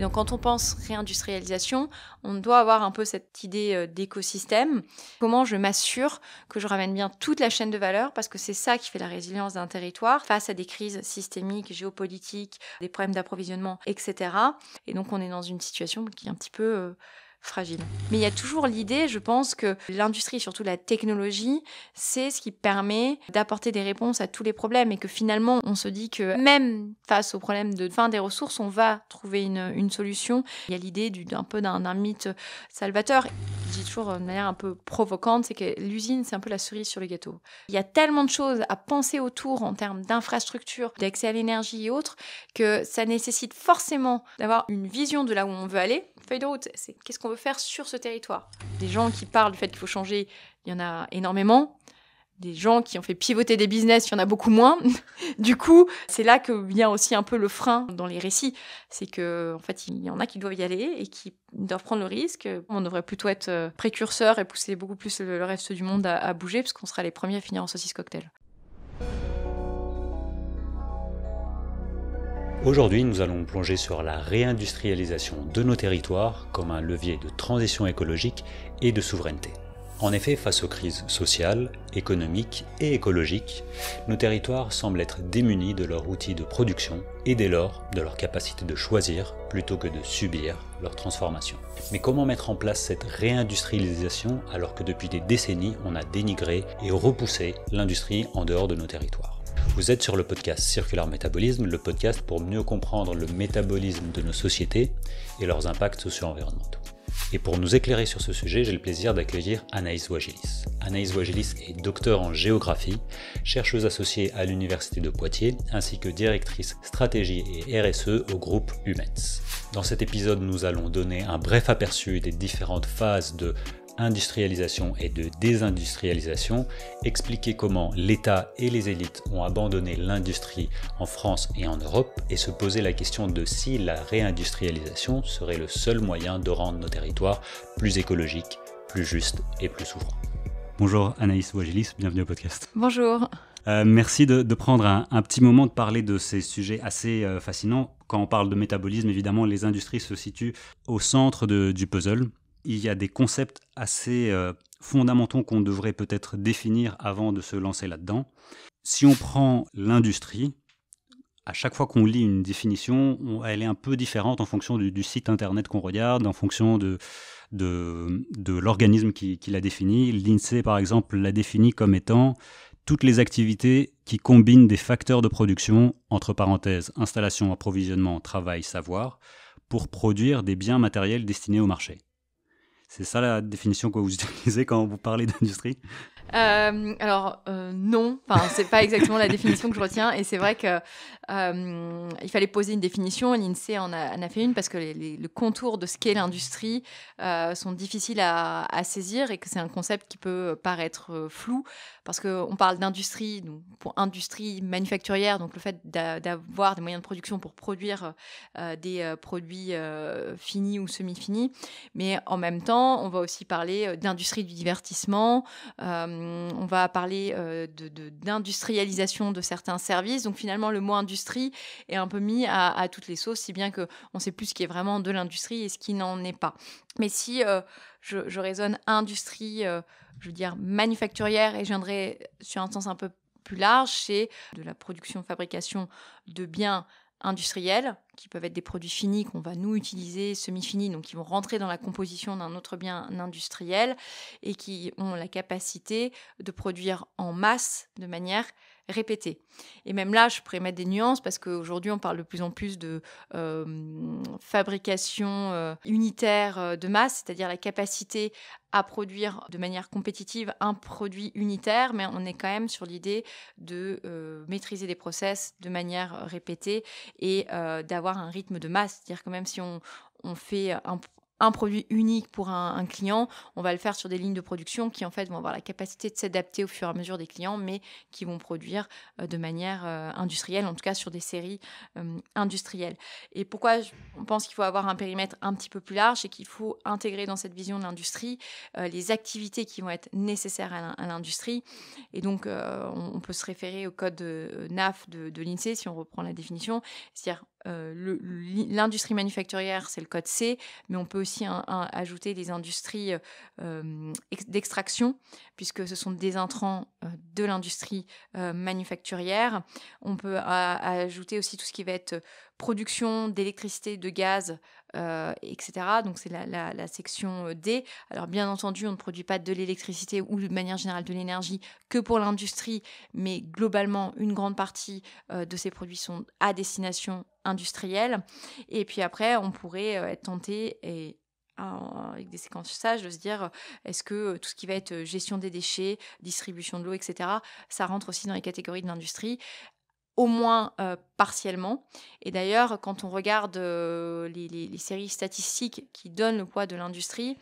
donc quand on pense réindustrialisation, on doit avoir un peu cette idée euh, d'écosystème. Comment je m'assure que je ramène bien toute la chaîne de valeur parce que c'est ça qui fait la résilience d'un territoire face à des crises systémiques, géopolitiques, des problèmes d'approvisionnement, etc. Et donc on est dans une situation qui est un petit peu... Euh, fragile. Mais il y a toujours l'idée, je pense, que l'industrie, surtout la technologie, c'est ce qui permet d'apporter des réponses à tous les problèmes et que finalement, on se dit que même face au problème de fin des ressources, on va trouver une, solution. Il y a l'idée d'un peu d'un mythe salvateur. Je dis toujours de manière un peu provocante, c'est que l'usine, c'est un peu la cerise sur le gâteau. Il y a tellement de choses à penser autour en termes d'infrastructures, d'accès à l'énergie et autres, que ça nécessite forcément d'avoir une vision de là où on veut aller, feuille de c'est qu'est-ce qu'on veut faire sur ce territoire. Des gens qui parlent du fait qu'il faut changer, il y en a énormément. Des gens qui ont fait pivoter des business, il y en a beaucoup moins. du coup, c'est là que vient aussi un peu le frein dans les récits. C'est que, en fait, il y en a qui doivent y aller et qui doivent prendre le risque. On devrait plutôt être euh, précurseurs et pousser beaucoup plus le reste du monde à, à bouger, parce qu'on sera les premiers à finir en saucisse cocktail. Aujourd'hui, nous allons plonger sur la réindustrialisation de nos territoires comme un levier de transition écologique et de souveraineté. En effet, face aux crises sociales, économiques et écologiques, nos territoires semblent être démunis de leurs outils de production et dès lors de leur capacité de choisir plutôt que de subir leur transformation. Mais comment mettre en place cette réindustrialisation alors que depuis des décennies on a dénigré et repoussé l'industrie en dehors de nos territoires vous êtes sur le podcast Circular Métabolisme, le podcast pour mieux comprendre le métabolisme de nos sociétés et leurs impacts socio-environnementaux. Et pour nous éclairer sur ce sujet, j'ai le plaisir d'accueillir Anaïs Wagelis. Anaïs Wagelis est docteur en géographie, chercheuse associée à l'Université de Poitiers, ainsi que directrice stratégie et RSE au groupe Humets. Dans cet épisode, nous allons donner un bref aperçu des différentes phases de industrialisation et de désindustrialisation, expliquer comment l'État et les élites ont abandonné l'industrie en France et en Europe et se poser la question de si la réindustrialisation serait le seul moyen de rendre nos territoires plus écologiques, plus justes et plus souverains. Bonjour Anaïs Wagilis, bienvenue au podcast. Bonjour. Euh, merci de, prendre un, petit moment de parler de ces sujets assez euh, fascinants. Quand on parle de métabolisme, évidemment, les industries se situent au centre du puzzle il y a des concepts assez euh, fondamentaux qu'on devrait peut-être définir avant de se lancer là-dedans. Si on prend l'industrie, à chaque fois qu'on lit une définition, elle est un peu différente en fonction du, site internet qu'on regarde, en fonction de, l'organisme qui, qui la définit. L'INSEE, par exemple, la définit comme étant toutes les activités qui combinent des facteurs de production, entre parenthèses, installation, approvisionnement, travail, savoir, pour produire des biens matériels destinés au marché. C'est ça la définition que vous utilisez quand vous parlez d'industrie euh, alors euh, non, enfin c'est pas exactement la définition que je retiens et c'est vrai que euh, il fallait poser une définition. L'Insee en a, fait une parce que les, le contour de ce qu'est l'industrie sont difficiles à, à, saisir et que c'est un concept qui peut paraître flou parce qu'on parle d'industrie pour industrie manufacturière, donc le fait d'avoir des moyens de production pour produire des produits finis ou semi-finis, mais en même temps on va aussi parler euh, d'industrie du divertissement, euh, on va parler euh, d'industrialisation de, certains services. Donc finalement, le mot industrie est un peu mis à, toutes les sauces, si bien qu'on ne sait plus ce qui est vraiment de l'industrie et ce qui n'en est pas. Mais si je, raisonne industrie, je veux dire manufacturière, et je viendrai sur un sens un peu plus large, c'est de la production, fabrication de biens industriels, qui peuvent être des produits finis qu'on va nous utiliser, semi-finis, donc qui vont rentrer dans la composition d'un autre bien industriel et qui ont la capacité de produire en masse de manière répéter. Et même là, je pourrais mettre des nuances parce qu'aujourd'hui, on parle de plus en plus de euh, fabrication euh, unitaire euh, de masse, c'est-à-dire la capacité à produire de manière compétitive un produit unitaire, mais on est quand même sur l'idée de maîtriser des process de manière répétée et d'avoir un rythme de masse. C'est-à-dire que même si on, on fait un, un produit unique pour un, client. On va le faire sur des lignes de production qui, en fait, vont avoir la capacité de s'adapter au fur et à mesure des clients, mais qui vont produire euh, de manière euh, industrielle, en tout cas sur des séries euh, industrielles. Et pourquoi on pense qu'il faut avoir un périmètre un petit peu plus large et qu'il faut intégrer dans cette vision de l'industrie les activités qui vont être nécessaires à l'industrie. Et donc, on, peut se référer au code NAF de, de l'INSEE, si on reprend la définition, c'est-à-dire euh, l'industrie manufacturière, c'est le code C, mais on peut aussi ajouter des industries euh, d'extraction, puisque ce sont des intrants euh, de l'industrie manufacturière. On peut ajouter aussi tout ce qui va être production d'électricité, de gaz, etc. Donc c'est la, section D. Alors bien entendu, on ne produit pas de l'électricité ou de manière générale de l'énergie que pour l'industrie, mais globalement, une grande partie de ces produits sont à destination industrielle. Et puis après, on pourrait euh, être tenté et euh, avec des séquences sages, de se dire euh, est-ce que tout ce qui va être gestion des déchets, distribution de l'eau, etc., ça rentre aussi dans les catégories de l'industrie au moins partiellement. Et d'ailleurs, quand on regarde les, séries statistiques qui donnent le poids de l'industrie,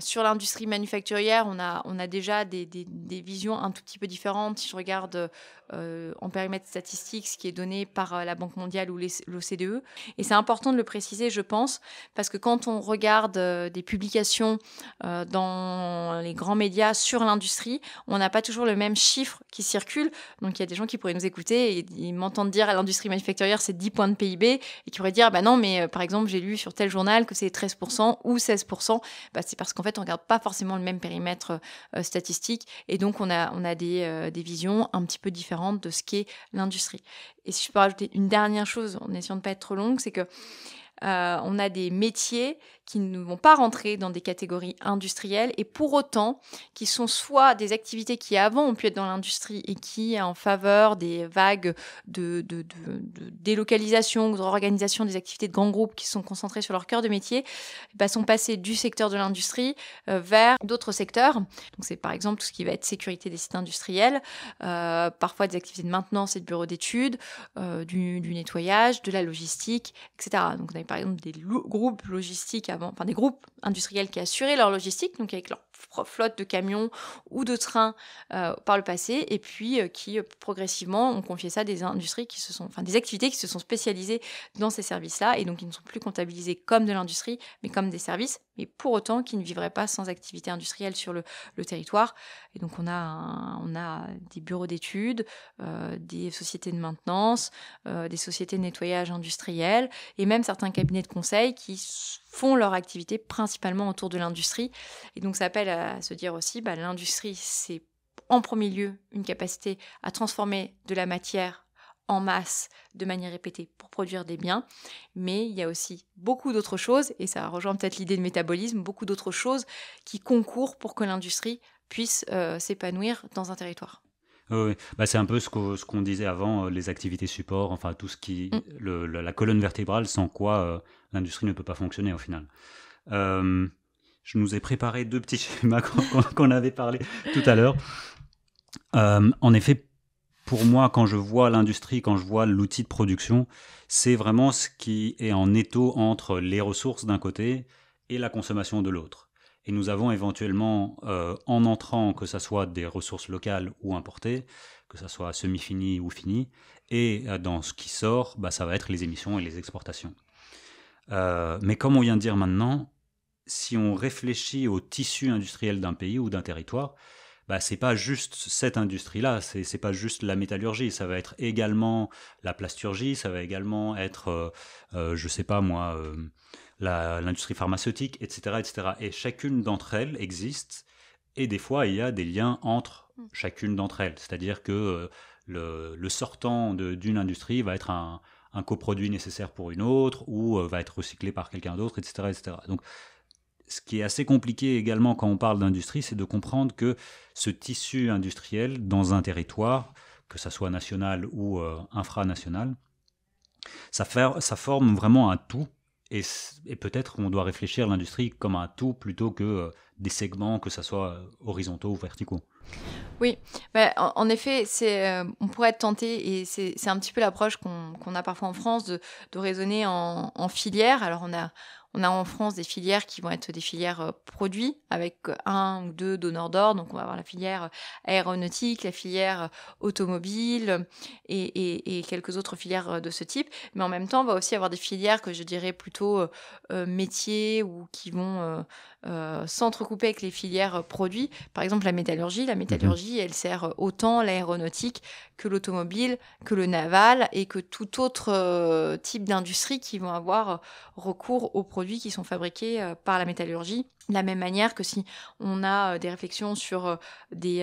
sur l'industrie manufacturière, on a, on a déjà des, des, des, visions un tout petit peu différentes. Si je regarde euh, en périmètre statistique, ce qui est donné par euh, la Banque mondiale ou l'OCDE. Et c'est important de le préciser, je pense, parce que quand on regarde euh, des publications dans les grands médias sur l'industrie, on n'a pas toujours le même chiffre qui circule. Donc il y a des gens qui pourraient nous écouter et ils m'entendent dire à l'industrie manufacturière c'est 10 points de PIB et qui pourraient dire bah non mais par exemple j'ai lu sur tel journal que c'est 13% ou 16%. Bah, c'est parce qu'en fait on regarde pas forcément le même périmètre statistique et donc on a, on a des, des visions un petit peu différentes de ce qu'est l'industrie. Et si je peux rajouter une dernière chose, en essayant de ne pas être trop longue, c'est que euh, on a des métiers qui ne vont pas rentrer dans des catégories industrielles et pour autant qui sont soit des activités qui avant ont pu être dans l'industrie et qui, en faveur des vagues de, de, délocalisation ou de réorganisation des activités de grands groupes qui sont concentrés sur leur cœur de métier, eh ben, sont passées du secteur de l'industrie euh, vers d'autres secteurs. Donc c'est par exemple tout ce qui va être sécurité des sites industriels, euh, parfois des activités de maintenance et de bureaux d'études, euh, du, nettoyage, de la logistique, etc. Donc on a par exemple des groupes logistiques enfin des groupes industriels qui assuraient leur logistique, donc avec flotte de camions ou de trains euh, par le passé, et puis euh, qui euh, progressivement ont confié ça à des industries qui se sont, enfin des activités qui se sont spécialisées dans ces services-là, et donc ils ne sont plus comptabilisés comme de l'industrie, mais comme des services, mais pour autant qui ne vivraient pas sans activité industrielle sur le, territoire. Et donc on a, on a des bureaux d'études, des sociétés de maintenance, des sociétés de nettoyage industriel, et même certains cabinets de conseil qui font leur activité principalement autour de l'industrie. Et donc ça s'appelle se dire aussi, bah, l'industrie, c'est en premier lieu une capacité à transformer de la matière en masse de manière répétée pour produire des biens, mais il y a aussi beaucoup d'autres choses, et ça rejoint peut-être l'idée de métabolisme, beaucoup d'autres choses qui concourent pour que l'industrie puisse euh, s'épanouir dans un territoire. Oui, bah, c'est un peu ce qu'on ce disait avant, euh, les activités support, enfin tout ce qui... Mm. la, colonne vertébrale sans quoi euh, l'industrie ne peut pas fonctionner au final. Euh, je nous ai préparé deux petits schémas qu'on avait parlé tout à l'heure. Euh, en effet, pour moi, quand je vois l'industrie, quand je vois l'outil de production, c'est vraiment ce qui est en étau entre les ressources d'un côté et la consommation de l'autre. Et nous avons éventuellement, euh, en entrant, que ce soit des ressources locales ou importées, que ce soit semi-fini ou fini, et euh, dans ce qui sort, bah, ça va être les émissions et les exportations. mais comme on vient de dire maintenant, si on réfléchit au tissu industriel d'un pays ou d'un territoire, bah, c'est pas juste cette industrie-là, c'est, n'est pas juste la métallurgie, ça va être également la plasturgie, ça va également être, euh, euh, je sais pas moi, euh, l'industrie pharmaceutique, etc., etc. Et chacune d'entre elles existe, et des fois il y a des liens entre mmh. chacune d'entre elles, c'est-à-dire que le, sortant d'une industrie va être un, un coproduit nécessaire pour une autre, ou va être recyclé par quelqu'un d'autre, etc., etc. Donc ce qui est assez compliqué également quand on parle d'industrie, c'est de comprendre que ce tissu industriel dans un territoire, que ça soit national ou euh, infranational, ça, forme vraiment un tout. Et, peut-être qu'on doit réfléchir l'industrie comme un tout plutôt que euh, des segments, que ça soit euh, horizontaux ou verticaux. Oui, bah, en, effet, on pourrait être tenté, et c'est, un petit peu l'approche qu'on, a parfois en France, de, raisonner en, en, filière. Alors on a, on a en France des filières qui vont être des filières euh, produits avec euh, un ou deux donneurs d'or. Donc on va avoir la filière euh, aéronautique, la filière automobile et, quelques autres filières de ce type. Mais en même temps, on va aussi avoir des filières que je dirais plutôt métiers ou qui vont euh, s'entrecouper avec les filières produits. Par exemple, la métallurgie. La métallurgie, mhm. elle sert autant l'aéronautique que l'automobile, que le naval et que tout autre euh, type d'industrie qui vont avoir recours aux produits qui sont fabriqués euh, par la métallurgie. De la même manière que si on a des réflexions sur des,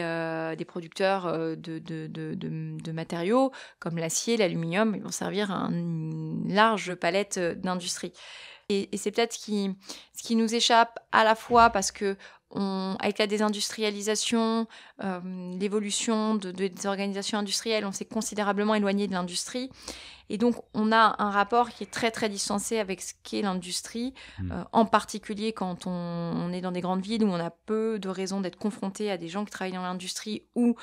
producteurs de, de, de, matériaux comme l'acier, l'aluminium, ils vont servir à un large palette euh, d'industries. Et, c'est peut-être ce qui, ce qui nous échappe à la fois parce que avec la désindustrialisation, euh, l'évolution des organisations industrielles, on s'est considérablement éloigné de l'industrie. Et donc, on a un rapport qui est très, très distancé avec ce qu'est l'industrie, mmh. euh, en particulier quand on, est dans des grandes villes où on a peu de raisons d'être confronté à des gens qui travaillent dans l'industrie ou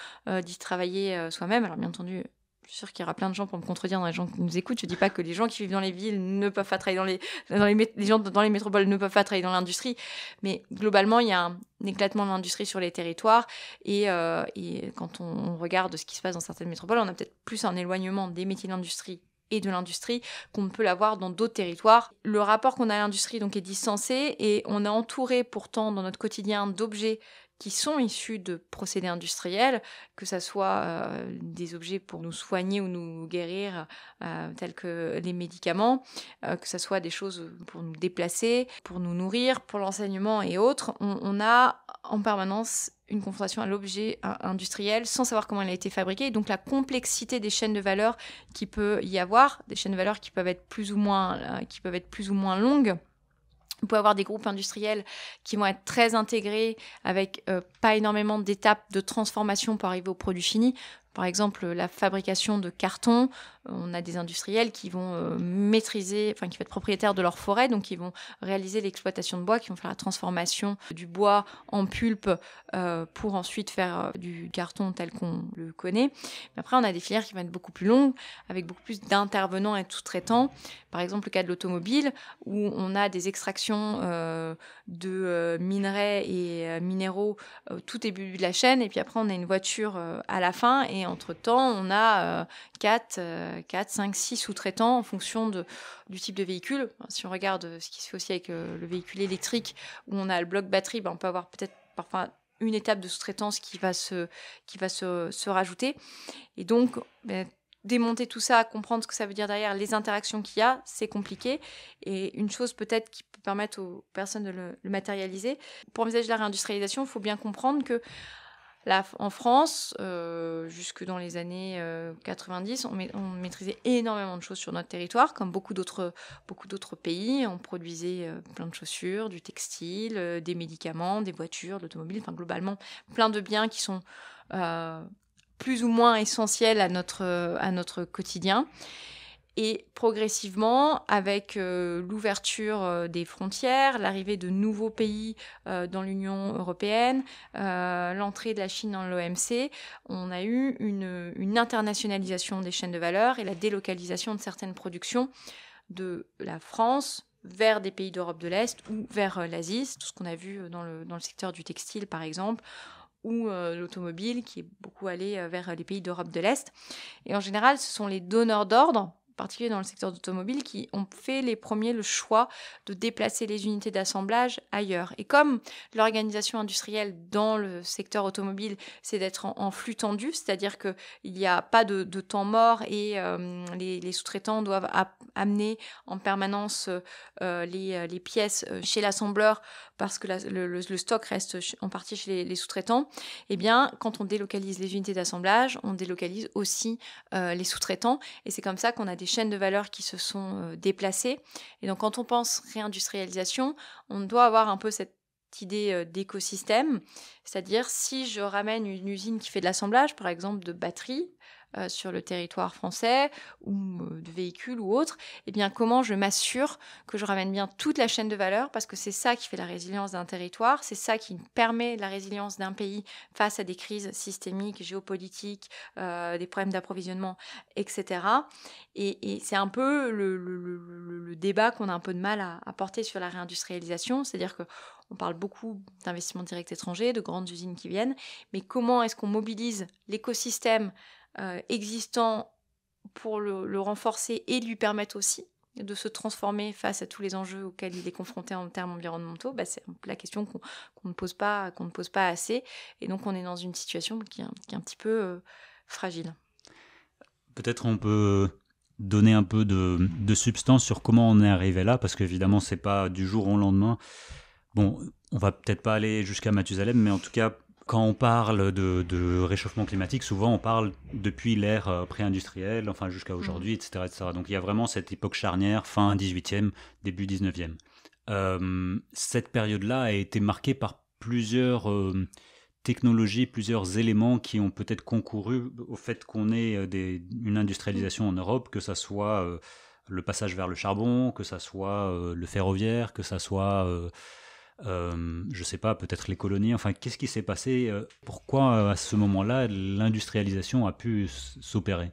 d'y travailler soi-même. Alors, bien entendu, suis sûre qu'il y aura plein de gens pour me contredire dans les gens qui nous écoutent. Je ne dis pas que les gens qui vivent dans les villes ne peuvent pas travailler dans les, les, gens dans les métropoles ne peuvent pas travailler dans l'industrie. Mais globalement, il y a un, éclatement de l'industrie sur les territoires. Euh, et, quand on, regarde ce qui se passe dans certaines métropoles, on a peut-être plus un éloignement des métiers de l'industrie et de l'industrie qu'on peut l'avoir dans d'autres territoires. Le rapport qu'on a à l'industrie donc est distancé et on est entouré pourtant dans notre quotidien d'objets qui sont issus de procédés industriels, que ce soit euh, des objets pour nous soigner ou nous guérir, euh, tels que les médicaments, euh, que ce soit des choses pour nous déplacer, pour nous nourrir, pour l'enseignement et autres, on, a en permanence une confrontation à l'objet industriel sans savoir comment il a été fabriqué. donc la complexité des chaînes de valeur qui peut y avoir, des chaînes de valeur qui peuvent être plus ou moins, qui peuvent être plus ou moins longues vous pouvez avoir des groupes industriels qui vont être très intégrés avec euh, pas énormément d'étapes de transformation pour arriver au produit fini. Par exemple, la fabrication de carton, euh, on a des industriels qui vont euh, maîtriser, enfin qui vont être propriétaires de leur forêt, donc qui vont réaliser l'exploitation de bois, qui vont faire la transformation du bois en pulpe euh, pour ensuite faire du carton tel qu'on le connaît. après, on a des filières qui vont être beaucoup plus longues, avec beaucoup plus d'intervenants et de sous-traitants. Par exemple, le cas de l'automobile, où on a des extractions de minerais et minéraux tout début de la chaîne, et puis après, on a une voiture à la fin entre-temps, on a 4, 4, 5, 6 sous-traitants en fonction de, du type de véhicule. Si on regarde euh, ce qui se fait aussi avec euh, le véhicule électrique, où on a le bloc batterie, ben on peut avoir peut-être parfois une étape de sous-traitance qui va se, qui va se, se rajouter. Et donc, ben, démonter tout ça, comprendre ce que ça veut dire derrière, les interactions qu'il y a, c'est compliqué. Et une chose peut-être qui peut permettre aux personnes de le, le matérialiser, pour envisager la réindustrialisation, il faut bien comprendre que en France, euh, jusque dans les années 90, euh, on, maîtrisait énormément de choses sur notre territoire, comme beaucoup d'autres, pays. On produisait euh, plein de chaussures, du textile, des médicaments, des voitures, d'automobiles, enfin globalement plein de biens qui sont plus ou moins essentiels à notre, à notre quotidien. Et progressivement, avec euh, l'ouverture euh, des frontières, l'arrivée de nouveaux pays euh, dans l'Union européenne, l'entrée de la Chine dans l'OMC, on a eu une, internationalisation des chaînes de valeur et la délocalisation de certaines productions de la France vers des pays d'Europe de l'Est ou vers l'Asie, tout ce qu'on a vu dans le, dans le secteur du textile par exemple, ou l'automobile qui est beaucoup allé vers les pays d'Europe de l'Est. Et en général, ce sont les donneurs d'ordre particulier dans le secteur d'automobile, qui ont fait les premiers le choix de déplacer les unités d'assemblage ailleurs. Et comme l'organisation industrielle dans le secteur automobile, c'est d'être en, flux tendu, c'est-à-dire qu'il n'y a pas de, temps mort et euh, les, sous-traitants doivent amener en permanence euh, les, pièces euh, chez l'assembleur parce que le, stock reste en partie chez les, sous-traitants, et eh bien, quand on délocalise les unités d'assemblage, on délocalise aussi les sous-traitants. Et c'est comme ça qu'on a des chaînes de valeur qui se sont euh, déplacées. Et donc quand on pense réindustrialisation, on doit avoir un peu cette idée euh, d'écosystème, c'est-à-dire si je ramène une usine qui fait de l'assemblage, par exemple de batteries, euh, sur le territoire français ou euh, de véhicules ou autres, et eh bien comment je m'assure que je ramène bien toute la chaîne de valeur parce que c'est ça qui fait la résilience d'un territoire, c'est ça qui permet la résilience d'un pays face à des crises systémiques, géopolitiques, euh, des problèmes d'approvisionnement, etc. Et, c'est un peu le, débat qu'on a un peu de mal à, à porter sur la réindustrialisation, c'est-à-dire que on parle beaucoup d'investissements directs étrangers, de grandes usines qui viennent, mais comment est-ce qu'on mobilise l'écosystème euh, existant pour le, renforcer et lui permettre aussi de se transformer face à tous les enjeux auxquels il est confronté en termes environnementaux, bah, c'est la question qu'on ne pose pas, qu'on ne pose pas assez, et donc on est dans une situation qui est un, petit peu euh, fragile. Peut-être on peut donner un peu de, substance sur comment on est arrivé là, parce qu'évidemment c'est pas du jour au lendemain. Bon, on va peut-être pas aller jusqu'à Mathusalem, mais en tout cas quand on parle de, réchauffement climatique, souvent on parle depuis l'ère euh, pré-industrielle, enfin jusqu'à mm. aujourd'hui, etc., Donc il y a vraiment cette époque charnière, fin 18e, début 19e. Euh, cette période-là a été marquée par plusieurs euh, technologies, plusieurs éléments qui ont peut-être concouru au fait qu'on ait une industrialisation en Europe, que ce soit le passage vers le charbon, que ça soit le ferroviaire, que ça soit euh, je ne sais pas, peut-être les colonies, enfin qu'est-ce qui s'est passé euh, Pourquoi euh, à ce moment-là l'industrialisation a pu s'opérer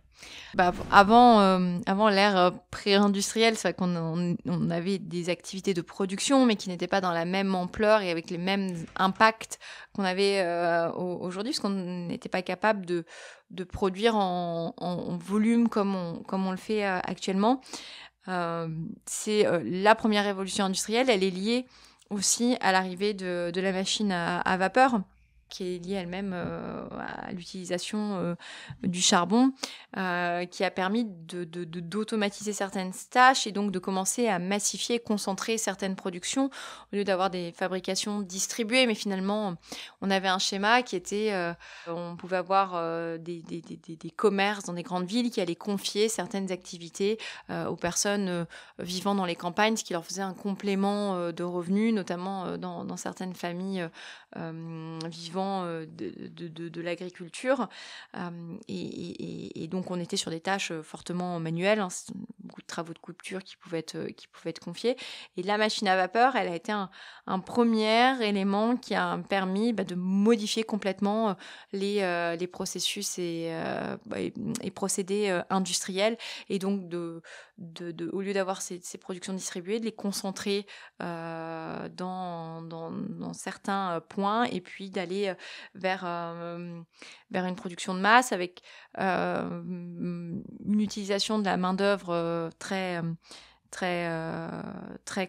bah, avant, avant l'ère pré-industrielle, c'est vrai qu'on on, avait des activités de production, mais qui n'étaient pas dans la même ampleur et avec les mêmes impacts qu'on avait aujourd'hui, parce qu'on n'était pas capable de, produire en, volume comme comme on le fait actuellement. c'est la première révolution industrielle, elle est liée aussi à l'arrivée de, la machine à, à vapeur qui est liée elle-même euh, à l'utilisation euh, du charbon, euh, qui a permis d'automatiser de, certaines tâches et donc de commencer à massifier, concentrer certaines productions, au lieu d'avoir des fabrications distribuées. Mais finalement, on avait un schéma qui était, on pouvait avoir des, commerces dans des grandes villes qui allaient confier certaines activités aux personnes vivant dans les campagnes, ce qui leur faisait un complément de revenus, notamment dans, dans certaines familles vivant euh, de, de, l'agriculture. Euh, et, donc on était sur des tâches euh, fortement manuelles, hein. beaucoup de travaux de couture qui pouvaient être, qui pouvaient être confiés. Et la machine à vapeur, elle a été un, premier élément qui a permis bah, de modifier complètement les, les processus et, bah, et, procédés industriels. Et donc, de, de, au lieu d'avoir ces, productions distribuées, de les concentrer dans, dans, certains points et puis d'aller euh, euh, vers, une production de masse avec euh, une utilisation de la main-d'œuvre très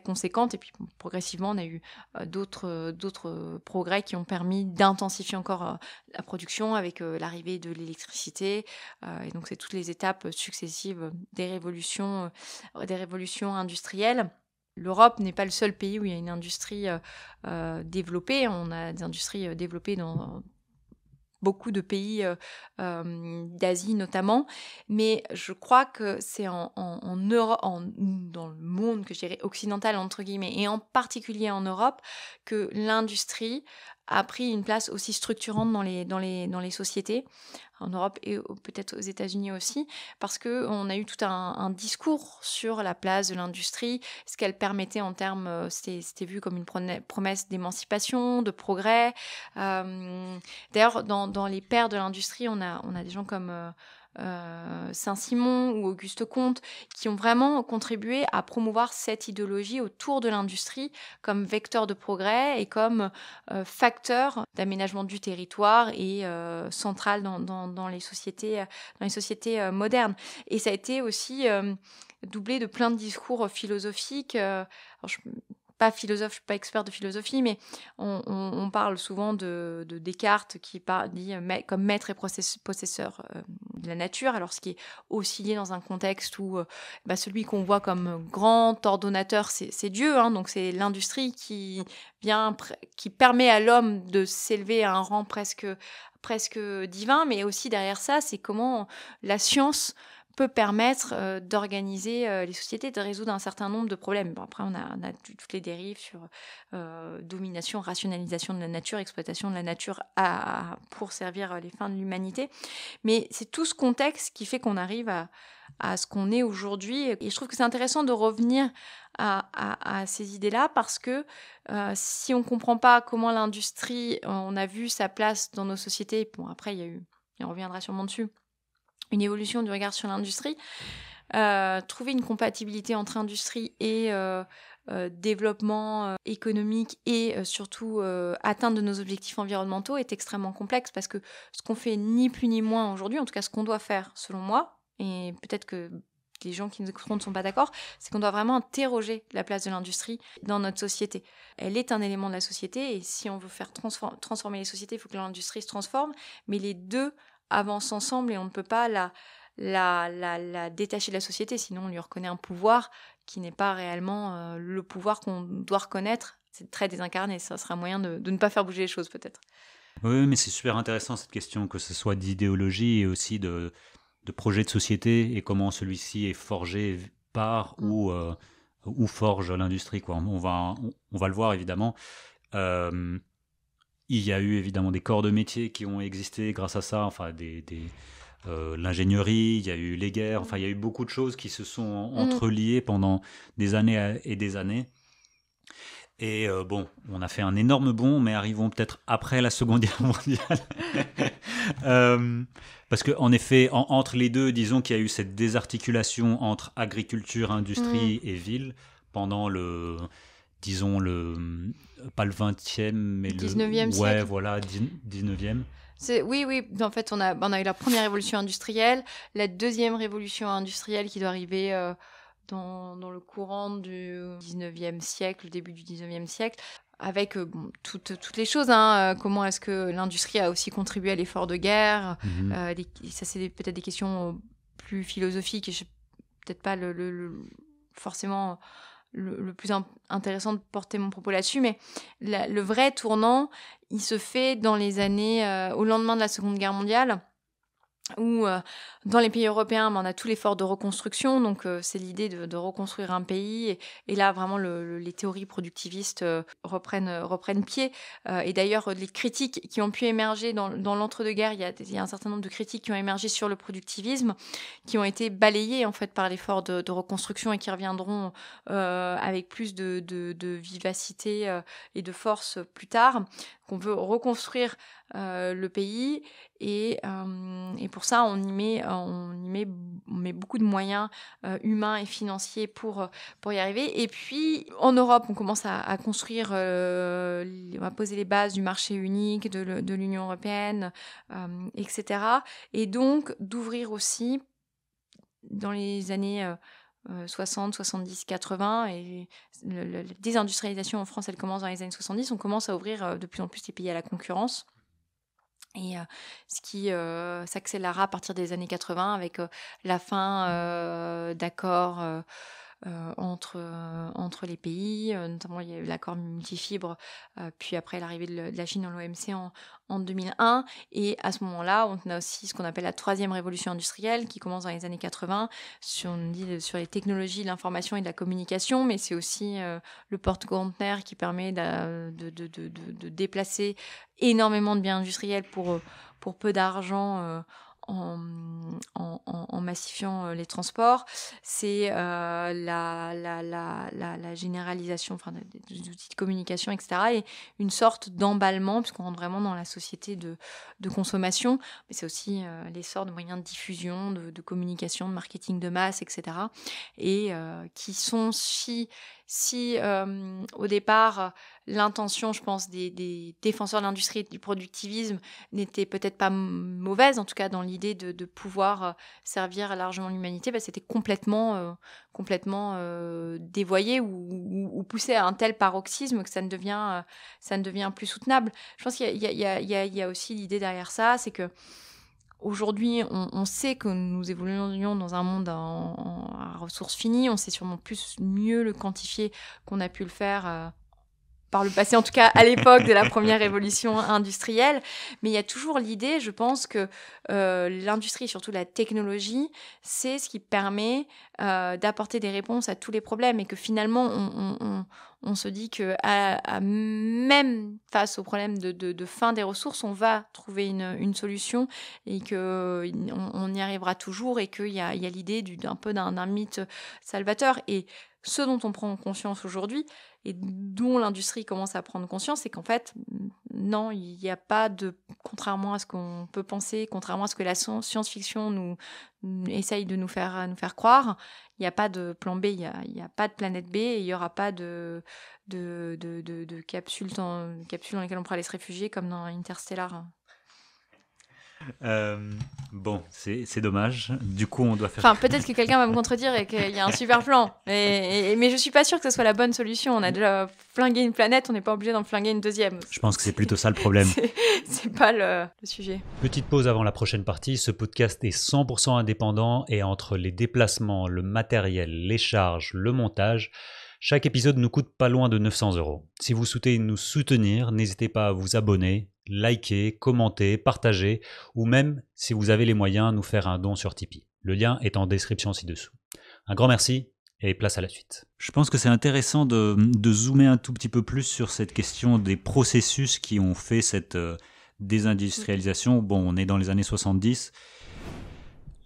conséquente et puis progressivement on a eu d'autres progrès qui ont permis d'intensifier encore la production avec l'arrivée de l'électricité et donc c'est toutes les étapes successives des révolutions industrielles L'Europe n'est pas le seul pays où il y a une industrie euh, euh, développée. On a des industries euh, développées dans beaucoup de pays d'Asie notamment, mais je crois que c'est en, Europe, dans le monde que occidental entre guillemets, et en particulier en Europe, que l'industrie a pris une place aussi structurante dans les, dans les, dans les sociétés, en Europe et peut-être aux États-Unis aussi, parce qu'on a eu tout un, discours sur la place de l'industrie, ce qu'elle permettait en termes, euh, c'était vu comme une promesse d'émancipation, de progrès. Euh, d'ailleurs, dans, dans, les pères de l'industrie, on a, on a des gens comme... Euh, euh, Saint-Simon ou Auguste Comte, qui ont vraiment contribué à promouvoir cette idéologie autour de l'industrie comme vecteur de progrès et comme euh, facteur d'aménagement du territoire et euh, central dans, les sociétés, dans les sociétés modernes. Et ça a été aussi doublé de plein de discours philosophiques pas philosophe, suis pas expert de philosophie, mais on, parle souvent de, Descartes qui parle dit euh, comme maître et possesseur euh, de la nature, alors ce qui est aussi lié dans un contexte où euh, bah, celui qu'on voit comme grand ordonnateur, c'est Dieu, hein. donc c'est l'industrie qui qui permet à l'homme de s'élever à un rang presque presque divin, mais aussi derrière ça, c'est comment la science peut permettre euh, d'organiser euh, les sociétés, de résoudre un certain nombre de problèmes. Bon, après, on a, a, toutes les dérives sur euh, domination, rationalisation de la nature, exploitation de la nature à, pour servir les fins de l'humanité. Mais c'est tout ce contexte qui fait qu'on arrive à, à ce qu'on est aujourd'hui. Et je trouve que c'est intéressant de revenir à, ces idées-là parce que si on ne comprend pas comment l'industrie, on a vu sa place dans nos sociétés, bon après il y a eu, et on reviendra sûrement dessus, une évolution du regard sur l'industrie. Euh, trouver une compatibilité entre industrie et euh, euh, développement économique et surtout atteindre de nos objectifs environnementaux est extrêmement complexe parce que ce qu'on fait ni plus ni moins aujourd'hui, en tout cas ce qu'on doit faire selon moi, et peut-être que les gens qui nous écouteront ne sont pas d'accord, c'est qu'on doit vraiment interroger la place de l'industrie dans notre société. Elle est un élément de la société et si on veut faire transformer les sociétés, il faut que l'industrie se transforme, mais les deux avance ensemble et on ne peut pas la, la, la, détacher de la société, sinon on lui reconnaît un pouvoir qui n'est pas réellement euh, le pouvoir qu'on doit reconnaître. C'est très désincarné, ça sera un moyen de, de ne pas faire bouger les choses peut-être. Oui, mais c'est super intéressant cette question, que ce soit d'idéologie et aussi de, de projet de société et comment celui-ci est forgé par mm. ou, euh, ou forge l'industrie. Quoi. On, va, on, va le voir évidemment. Euh, il y a eu évidemment des corps de métier qui ont existé grâce à ça, enfin des, euh, l'ingénierie, il y a eu les guerres, enfin il y a eu beaucoup de choses qui se sont mm. entreliées pendant des années et des années. Et euh, bon, on a fait un énorme bond, mais arrivons peut-être après la Seconde Guerre mondiale. Euh, parce que en effet, entre les deux, disons qu'il y a eu cette désarticulation entre agriculture, industrie mm. et ville pendant le disons, le, euh, pas le 20e, mais le 19e siècle. Ouais, voilà, 19 Oui, oui, en fait, on a, on a eu la première révolution industrielle, la deuxième révolution industrielle qui doit arriver euh, dans, dans, le courant du 19e siècle, début du 19e siècle, avec euh, toutes, toutes, les choses. Hein, comment est-ce que l'industrie a aussi contribué à l'effort de guerre mhm. Ça, c'est peut-être des questions plus philosophiques et peut-être pas le, forcément le, plus intéressant de porter mon propos là-dessus, mais le vrai tournant, il se fait dans les années, euh, au lendemain de la Seconde Guerre mondiale, où euh, dans les pays européens, ben, on a tout l'effort de reconstruction, donc euh, c'est l'idée de, reconstruire un pays, et, là vraiment les théories productivistes euh, reprennent, reprennent pied, et d'ailleurs les critiques qui ont pu émerger dans, l'entre-deux-guerres, il, y, a, un certain nombre de critiques qui ont émergé sur le productivisme, qui ont été balayées en fait par l'effort de, reconstruction et qui reviendront avec plus de, de vivacité et de force plus tard, qu'on veut reconstruire euh, le pays. Euh, et, pour ça, on y met, euh, on y met, beaucoup de moyens humains et financiers pour, pour y arriver. Et puis, en Europe, on commence à, construire, on poser les bases du marché unique, de, l'Union européenne, etc. Et donc, d'ouvrir aussi, dans les années... 60, 70, 80, et la désindustrialisation en France, elle commence dans les années 70, on commence à ouvrir de plus en plus les pays à la concurrence et ce qui s'accélérera à partir des années 80 avec la fin d'accords euh, entre, euh, entre les pays. Euh, notamment, il y a eu l'accord multifibre, puis après l'arrivée de, la Chine dans l'OMC en, en 2001. Et à ce moment-là, on a aussi ce qu'on appelle la troisième révolution industrielle qui commence dans les années 80, sur, on dit, sur les technologies de l'information et de la communication, mais c'est aussi le porte-conteneur qui permet de, de, de, de, déplacer énormément de biens industriels pour, pour peu d'argent en, en, massifiant euh, les transports, c'est euh, la, la, la, la, généralisation enfin, des, outils de communication, etc. Et une sorte d'emballement, puisqu'on rentre vraiment dans la société de, de consommation, mais c'est aussi euh, l'essor de moyens de diffusion, de, de, communication, de marketing de masse, etc. Et qui sont si si au départ l'intention, je pense, des, défenseurs de l'industrie et du productivisme n'était peut-être pas mauvaise, en tout cas dans l'idée de, pouvoir servir largement l'humanité, bah, c'était complètement, complètement dévoyé ou, poussé à un tel paroxysme que ça ne devient, ça ne devient plus soutenable. Je pense qu'il y, a aussi l'idée derrière ça, c'est que Aujourd'hui, on, sait que nous évoluons dans un monde à ressources finies. On sait sûrement plus, mieux le quantifier qu'on a pu le faire euh, par le passé, en tout cas à l'époque de la première révolution industrielle. Mais il y a toujours l'idée, je pense, que euh, l'industrie, surtout la technologie, c'est ce qui permet euh, d'apporter des réponses à tous les problèmes et que finalement, on, se dit que même face au problème de, fin des ressources, on va trouver une, solution et que on, y arrivera toujours et qu'il y a, y a l'idée d'un peu d'un mythe salvateur. Et ce dont on prend conscience aujourd'hui, et dont l'industrie commence à prendre conscience, c'est qu'en fait, non, il n'y a pas de, contrairement à ce qu'on peut penser, contrairement à ce que la science-fiction nous, essaye de nous faire, croire, il n'y a pas de plan B, il n'y a, pas de planète B, et il n'y aura pas de, de, capsule, dans, capsule dans laquelle on pourra aller se réfugier comme dans Interstellar. Euh, bon, c'est dommage. Du coup, on doit faire. Enfin, peut-être que quelqu'un va me contredire et qu'il y a un super plan. Mais, mais je suis pas sûr que ce soit la bonne solution. On a déjà flingué une planète, on n'est pas obligé d'en flinguer une deuxième. Je pense que c'est plutôt ça le problème. c'est pas le, le, sujet. Petite pause avant la prochaine partie. Ce podcast est 100% indépendant et entre les déplacements, le matériel, les charges, le montage. Chaque épisode nous coûte pas loin de 900 euros. Si vous souhaitez nous soutenir, n'hésitez pas à vous abonner, Likez, commenter, partager ou même, si vous avez les moyens, nous faire un don sur Tipeee. Le lien est en description ci-dessous. Un grand merci et place à la suite. Je pense que c'est intéressant de, zoomer un tout petit peu plus sur cette question des processus qui ont fait cette euh, désindustrialisation. Bon, on est dans les années 70.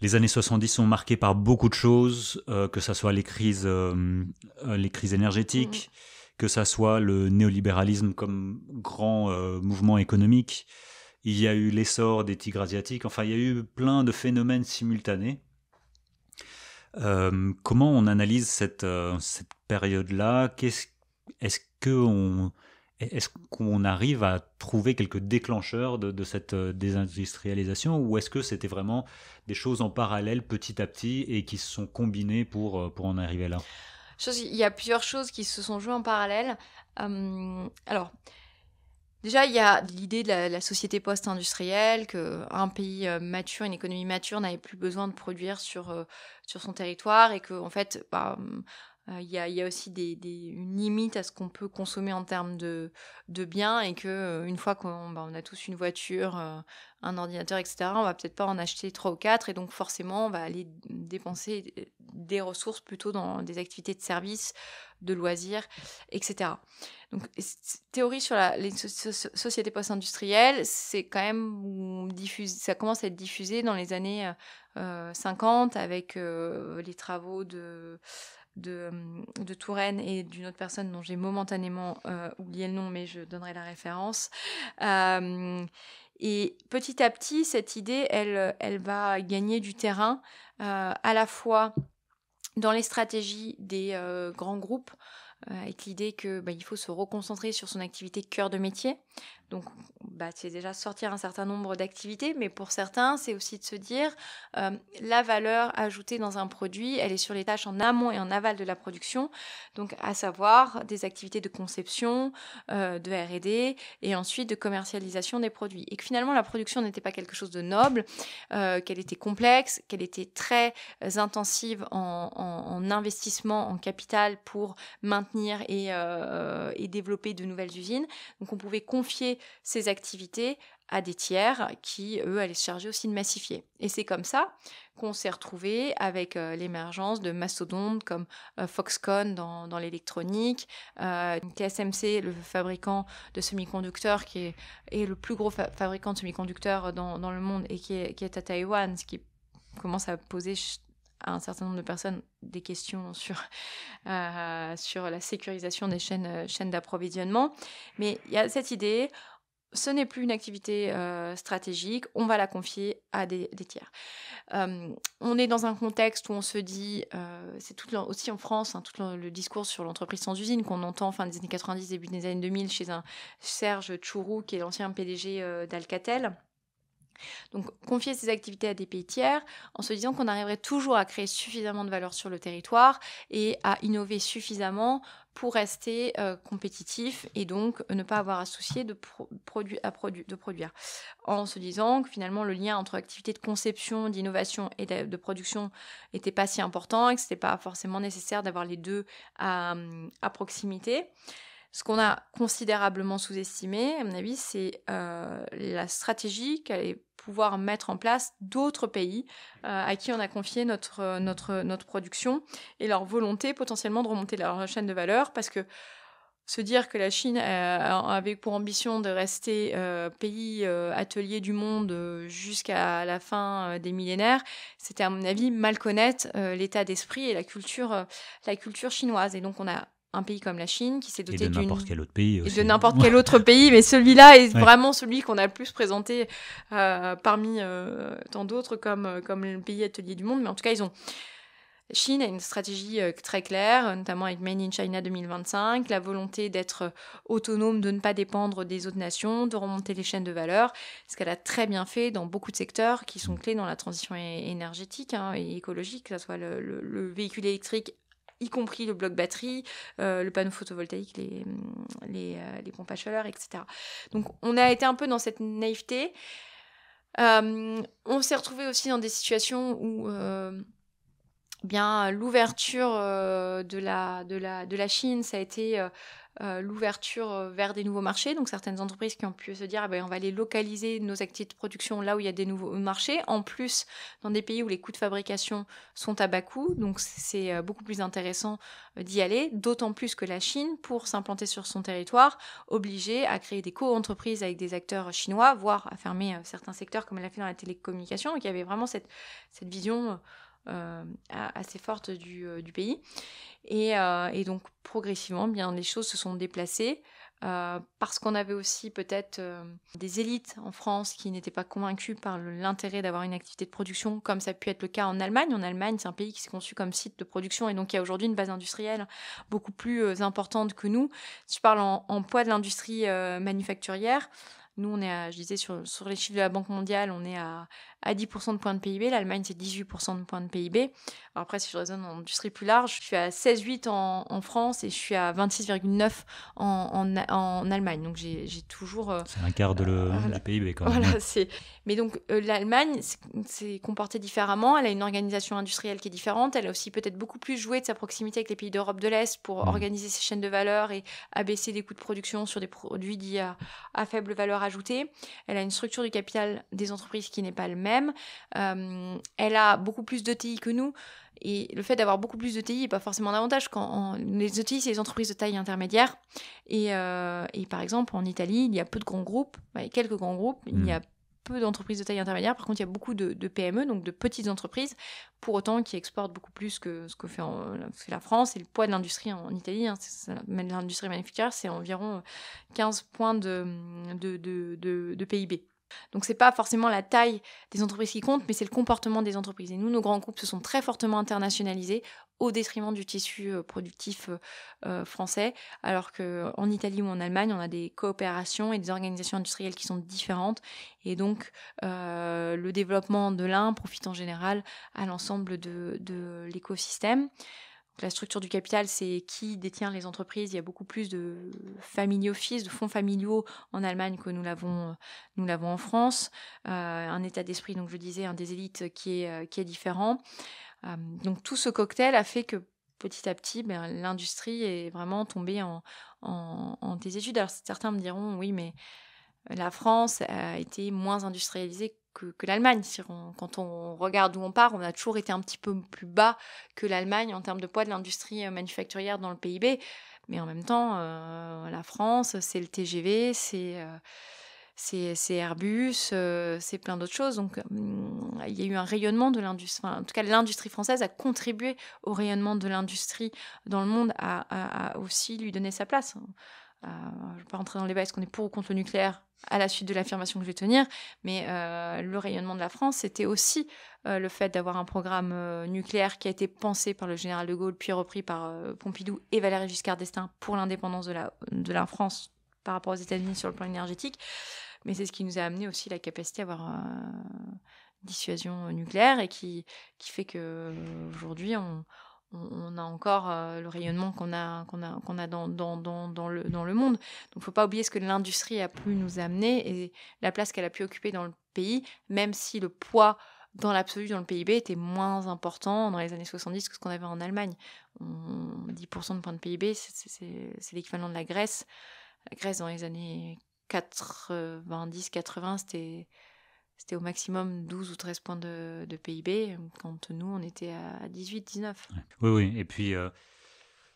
Les années 70 sont marquées par beaucoup de choses, euh, que ce soit les crises, euh, les crises énergétiques que ça soit le néolibéralisme comme grand euh, mouvement économique, il y a eu l'essor des tigres asiatiques, enfin il y a eu plein de phénomènes simultanés. Euh, comment on analyse cette, euh, cette période-là Est-ce qu'on est qu'on arrive à trouver quelques déclencheurs de, de cette désindustrialisation ou est-ce que c'était vraiment des choses en parallèle petit à petit et qui se sont combinées pour, pour en arriver là il y a plusieurs choses qui se sont jouées en parallèle. Euh, alors, déjà, il y a l'idée de la, société post-industrielle, qu'un pays euh, mature, une économie mature n'avait plus besoin de produire sur, euh, sur son territoire et que, en fait, bah, euh, il y, a aussi des, des, une limite à ce qu'on peut consommer en termes de, de biens et que euh, une fois qu'on bah, a tous une voiture, euh, un ordinateur, etc., on va peut-être pas en acheter trois ou quatre et donc forcément on va aller dépenser des ressources plutôt dans des activités de service, de loisirs, etc. Donc théorie sur les sociétés post-industrielles, c'est quand même ça commence à être diffusé dans les années 50 avec les travaux de euh, de, Touraine et d'une autre personne dont j'ai momentanément euh, oublié le nom, mais je donnerai la référence. Euh, et petit à petit, cette idée, elle, elle va gagner du terrain à la fois dans les stratégies des grands groupes, avec l'idée que bah, faut se reconcentrer sur son activité cœur de métier, donc, bah, c'est déjà sortir un certain nombre d'activités, mais pour certains, c'est aussi de se dire euh, la valeur ajoutée dans un produit, elle est sur les tâches en amont et en aval de la production, donc à savoir des activités de conception, euh, de R&D et ensuite de commercialisation des produits. Et que finalement, la production n'était pas quelque chose de noble, euh, qu'elle était complexe, qu'elle était très intensive en, investissement, en capital pour maintenir et développer de nouvelles usines. Donc, on pouvait confier ces activités à des tiers qui, eux, allaient se charger aussi de massifier. Et c'est comme ça qu'on s'est retrouvé avec euh, l'émergence de mastodontes comme euh, Foxconn dans, l'électronique, euh, TSMC, le fabricant de semi-conducteurs, qui est, le plus gros fabricant de semi-conducteurs dans, le monde et qui est, qui est à Taïwan, ce qui commence à poser à un certain nombre de personnes des questions sur, euh, sur la sécurisation des chaînes, euh, chaînes d'approvisionnement. Mais il y a cette idée, ce n'est plus une activité euh, stratégique, on va la confier à des, tiers. on est dans un contexte où on se dit, c'est tout aussi en France, hein, tout le, discours sur l'entreprise sans usine qu'on entend fin des années 90, début des années 2000 chez un Serge Chourou, qui est l'ancien PDG d'Alcatel. Donc confier ces activités à des pays tiers en se disant qu'on arriverait toujours à créer suffisamment de valeur sur le territoire et à innover suffisamment pour rester euh, compétitif et donc euh, ne pas avoir à soucier de, à de produire. En se disant que finalement le lien entre activités de conception, d'innovation et de, production n'était pas si important et que ce n'était pas forcément nécessaire d'avoir les deux euh, à proximité. Ce qu'on a considérablement sous-estimé, à mon avis, c'est euh, la stratégie qu'allaient pouvoir mettre en place d'autres pays euh, à qui on a confié notre, euh, notre, notre production et leur volonté potentiellement de remonter leur chaîne de valeur parce que se dire que la Chine avait pour ambition de rester pays atelier du monde jusqu'à la fin des millénaires, c'était à mon avis mal connaître l'état d'esprit et la culture, la culture chinoise. Et donc on a un pays comme la Chine qui s'est doté de n'importe quel autre pays n'importe quel autre pays, mais celui-là est vraiment celui qu'on a le plus présenté euh, parmi euh, tant d'autres comme, euh, comme le pays atelier du monde. Mais en tout cas, ils ont. Chine a une stratégie très claire, notamment avec Made in China 2025, la volonté d'être autonome, de ne pas dépendre des autres nations, de remonter les chaînes de valeur, ce qu'elle a très bien fait dans beaucoup de secteurs qui sont mm. clés dans la transition énergétique hein, et écologique, que ce soit le véhicule électrique y compris le bloc batterie, euh, le panneau photovoltaïque, les, les, euh, pompes à chaleur, etc. Donc on a été un peu dans cette naïveté. Euh, on s'est retrouvé aussi dans des situations où bien l'ouverture de la, de, de la Chine, ça a été euh, l'ouverture euh, vers des nouveaux marchés. Donc certaines entreprises qui ont pu se dire, ah ben, on va aller localiser nos activités de production là où il y a des nouveaux marchés, en plus dans des pays où les coûts de fabrication sont à bas coût. Donc c'est euh, beaucoup plus intéressant d'y aller, d'autant plus que la Chine, pour s'implanter sur son territoire, obligée à créer des co-entreprises avec des acteurs chinois, voire à fermer certains secteurs comme elle a fait dans la télécommunication. Donc il y avait vraiment cette, cette vision euh, assez forte du, euh, pays. Euh, et, donc progressivement, eh bien les choses se sont déplacées. parce qu'on avait aussi peut-être des élites en France qui n'étaient pas convaincues par l'intérêt d'avoir une activité de production, comme ça a pu être le cas en Allemagne. En Allemagne, c'est un pays qui s'est conçu comme site de production et donc il y a aujourd'hui une base industrielle beaucoup plus importante que nous. Si je parle en, poids de l'industrie manufacturière, nous, on est à, je disais, sur, sur, les chiffres de la Banque mondiale, on est à, à 10% de points de PIB. L'Allemagne, c'est 18% de points de PIB. Alors après, si je raisonne en industrie plus large, je suis à 16,8 en, France et je suis à 26,9 en, Allemagne. Donc j'ai toujours. Euh, c'est un quart de le, euh, PIB quand même. Mais donc euh, l'Allemagne s'est comportée différemment. Elle a une organisation industrielle qui est différente. Elle a aussi peut-être beaucoup plus joué de sa proximité avec les pays d'Europe de l'Est pour mmh. organiser ses chaînes de valeur et abaisser les coûts de production sur des produits dits à, faible valeur ajoutée. Elle a une structure du capital des entreprises qui n'est pas le même euh, elle a beaucoup plus d'ETI que nous. Et le fait d'avoir beaucoup plus d'ETI n'est pas forcément un avantage. Quand Les ETI, c'est les entreprises de taille intermédiaire. Euh, et, par exemple, en Italie, il y a peu de grands groupes, bah, quelques grands groupes. Il y a mm. peu d'entreprises de taille intermédiaire. Par contre, il y a beaucoup de, PME, e, donc de petites entreprises, pour autant qui exportent beaucoup plus que ce que fait, la France. Et le poids de l'industrie en, Italie, hein, l'industrie manufacturière, c'est environ 15 points de, de PIB. Donc ce n'est pas forcément la taille des entreprises qui compte, mais c'est le comportement des entreprises. Et nous, nos grands groupes se sont très fortement internationalisés au détriment du tissu euh, productif euh, euh, français, alors qu'en Italie ou en Allemagne, on a des coopérations et des organisations industrielles qui sont différentes, et donc le développement de l'un profite en général à l'ensemble de l'écosystème la structure du capital, c'est qui détient les entreprises. Il y a beaucoup plus de family office, de fonds familiaux en Allemagne que nous l'avons, euh, nous l'avons en France. Euh, un état d'esprit, donc je disais, un des élites qui est, euh, qui est différent. donc tout ce cocktail a fait que petit à petit, ben, l'industrie est vraiment tombée en, en, en, désétude. Alors certains me diront, oui, mais la France a été moins industrialisée que, l'Allemagne. Si quand on regarde où on part, on a toujours été un petit peu plus bas que l'Allemagne en termes de poids de l'industrie euh, manufacturière dans le PIB. Mais en même temps, euh, la France, c'est le TGV, euh, c'est Airbus, c'est plein d'autres choses. Donc, il y a eu un rayonnement de l'industrie. en tout cas, l'industrie française a contribué au rayonnement de l'industrie dans le monde, a aussi lui donner sa place. Euh, je ne vais pas rentrer dans les débat, est-ce qu'on est pour ou contre le nucléaire à la suite de l'affirmation que je vais tenir, mais euh, le rayonnement de la France, c'était aussi euh, le fait d'avoir un programme nucléaire qui a été pensé par le général de Gaulle, puis repris par Pompidou et Valéry Giscard d'Estaing pour l'indépendance de la, de la France par rapport aux États-Unis sur le plan énergétique. Mais c'est ce qui nous a amené aussi la capacité à avoir une dissuasion nucléaire et qui, qui fait qu'aujourd'hui, on on a encore euh, le rayonnement qu'on a, qu'on a, dans, dans, le, dans le monde. Donc il ne faut pas oublier ce que l'industrie a pu nous amener et la place qu'elle a pu occuper dans le pays, même si le poids dans l'absolu dans le PIB était moins important dans les années 70 que ce qu'on avait en Allemagne. 10% de points de PIB, c'est l'équivalent de la Grèce. La Grèce dans les années 90-80, c'était c'était au maximum 12 ou 13 points de, PIB, quand nous, on était à 18, 19. Oui, oui, et puis euh,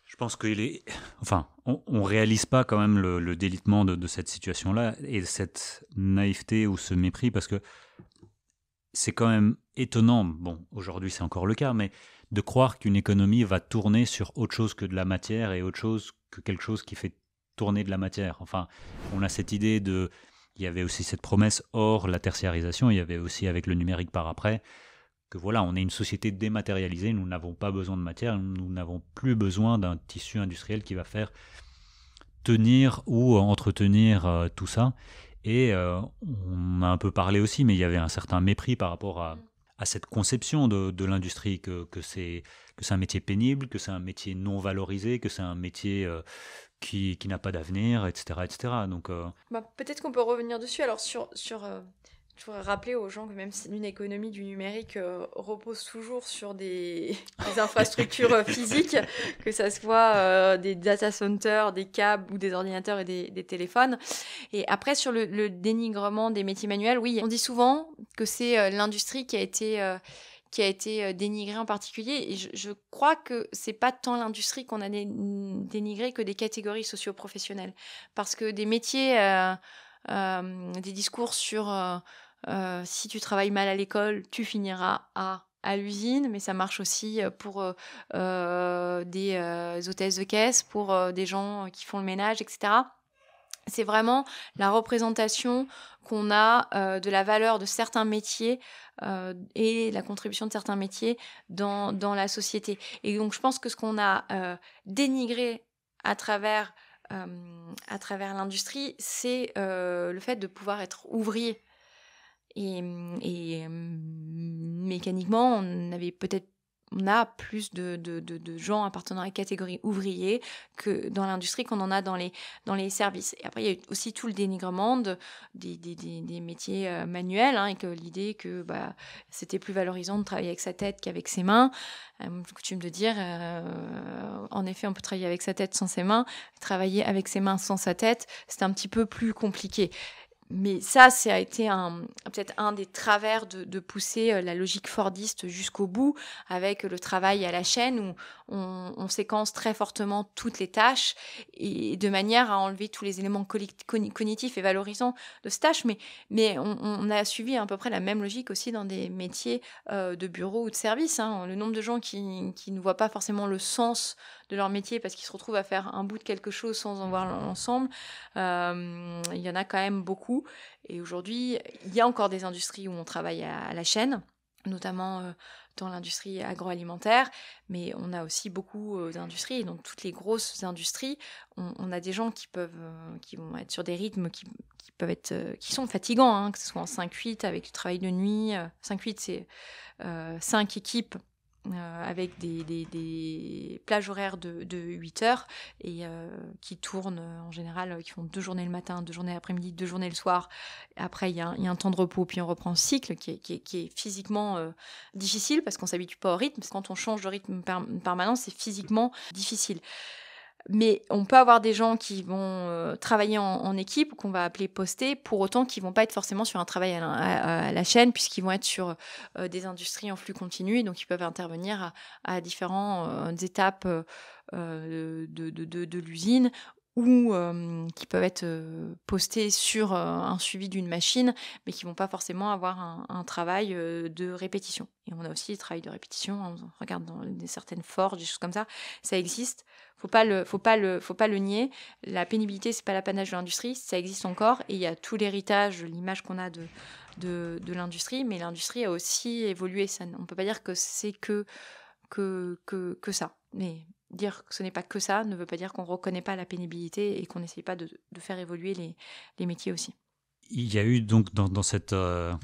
je pense qu'il est. Enfin, on, ne réalise pas quand même le, délitement de cette situation-là et cette naïveté ou ce mépris, parce que c'est quand même étonnant, bon, aujourd'hui c'est encore le cas, mais de croire qu'une économie va tourner sur autre chose que de la matière et autre chose que quelque chose qui fait tourner de la matière. Enfin, on a cette idée de il y avait aussi cette promesse hors la tertiarisation, il y avait aussi avec le numérique par après, que voilà, on est une société dématérialisée, nous n'avons pas besoin de matière, nous n'avons plus besoin d'un tissu industriel qui va faire tenir ou entretenir euh, tout ça. Et euh, on a un peu parlé aussi, mais il y avait un certain mépris par rapport à, mm. cette conception de, l'industrie, que, que c'est un métier pénible, que c'est un métier non valorisé, que c'est un métier euh, qui, n'a pas d'avenir, etc., etc. Donc, euh, bah, peut-être qu'on peut revenir dessus. Alors sur, sur euh, je voudrais rappeler aux gens que même si une économie du numérique euh, repose toujours sur des, infrastructures physiques, que ça soit des data centers, des câbles ou des ordinateurs et des, téléphones. Et après sur le, le, dénigrement des métiers manuels, oui, on dit souvent que c'est l'industrie qui a été qui a été euh, dénigré en particulier. Et je, crois que c'est pas tant l'industrie qu'on a dénigré que des catégories socio-professionnelles. Parce que des métiers, euh, euh, des discours sur si tu travailles mal à l'école, tu finiras à à l'usine, mais ça marche aussi pour des hôtesses de caisse, pour des gens qui font le ménage, etc c'est vraiment la représentation qu'on a euh, de la valeur de certains métiers euh, et la contribution de certains métiers dans, la société. Et donc je pense que ce qu'on a euh, dénigré à travers, à travers l'industrie, c'est le fait de pouvoir être ouvrier. Et, et mécaniquement, on avait peut-être on a plus de, de, gens appartenant à la catégorie ouvrier que dans l'industrie qu'on en a dans les, dans les services. Et après, il y a aussi tout le dénigrement des, des, métiers euh, manuels, hein, et que l'idée que bah, c'était plus valorisant de travailler avec sa tête qu'avec ses mains. une euh, coutume de dire, euh, en effet, on peut travailler avec sa tête sans ses mains, travailler avec ses mains sans sa tête, c'est un petit peu plus compliqué mais ça, ça a été peut-être un des travers de, pousser euh, la logique fordiste jusqu'au bout, avec le travail à la chaîne où on, séquence très fortement toutes les tâches et de manière à enlever tous les éléments cognitifs et valorisants de ces tâches. Mais, on, a suivi à peu près la même logique aussi dans des métiers euh, de bureau ou de service. Hein. Le nombre de gens qui, qui ne voient pas forcément le sens de leur métier parce qu'ils se retrouvent à faire un bout de quelque chose sans en voir mhm. l'ensemble. Euh, il y en a quand même beaucoup. Et aujourd'hui, il y a encore des industries où on travaille à, la chaîne, notamment euh, dans l'industrie agroalimentaire, mais on a aussi beaucoup euh, d'industries. Donc toutes les grosses industries, on, a des gens qui peuvent, qui vont être sur des rythmes qui, peuvent être, qui sont fatigants, hein, que ce soit en 5-8 avec du travail de nuit. 5-8, c'est euh, 5 équipes euh, avec des, plages horaires de, 8 heures et euh, qui tournent euh, en général, qui font deux journées le matin, deux journées l'après-midi, deux journées le soir. Après, il y, a un temps de repos, puis on reprend le cycle qui est, physiquement difficile parce qu'on s'habitue pas au rythme. Parce que quand on change de rythme permanent, c'est physiquement difficile. Mais on peut avoir des gens qui vont euh, travailler en, équipe, qu'on va appeler poster, pour autant qu'ils vont pas être forcément sur un travail à la, chaîne, puisqu'ils vont être sur euh, des industries en flux continu, et donc ils peuvent intervenir à, différentes euh, étapes de l'usine ou qui peuvent être postés sur un suivi d'une machine, mais qui vont pas forcément avoir un, travail de répétition. Et on a aussi des travails de répétition, hein, on regarde dans des certaines forges, des choses comme ça, ça existe. Faut pas le, faut pas le, faut pas le nier. La pénibilité, c'est pas l'apanage de l'industrie, ça existe encore, et il y a tout l'héritage, l'image qu'on a de, de, l'industrie, mais l'industrie a aussi évolué. Ça, on peut pas dire que c'est que que, que, que ça. Mais dire que ce n'est pas que ça ne veut pas dire qu'on ne reconnaît pas la pénibilité et qu'on n'essaye pas de, faire évoluer les, métiers aussi. Il y a eu donc dans, cette... Euh,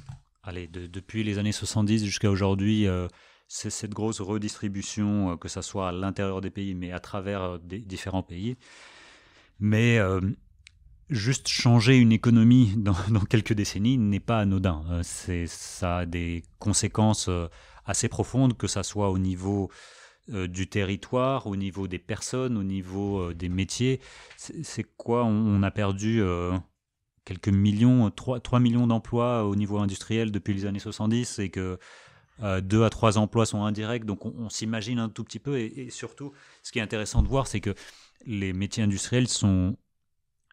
allez, depuis les années 70 jusqu'à aujourd'hui, euh, cette grosse redistribution, euh, que ce soit à l'intérieur des pays, mais à travers des différents pays. Mais juste changer une économie dans, dans quelques décennies n'est pas anodin. Hein. c'est ça a des conséquences assez profondes, que ça soit au niveau euh, du territoire, au niveau des personnes, au niveau euh, des métiers. C'est quoi on, a perdu euh, quelques millions, 3, 3 millions d'emplois au niveau industriel depuis les années 70 et que 2 à 3 emplois sont indirects. Donc on, s'imagine un tout petit peu. Et, surtout, ce qui est intéressant de voir, c'est que les métiers industriels sont,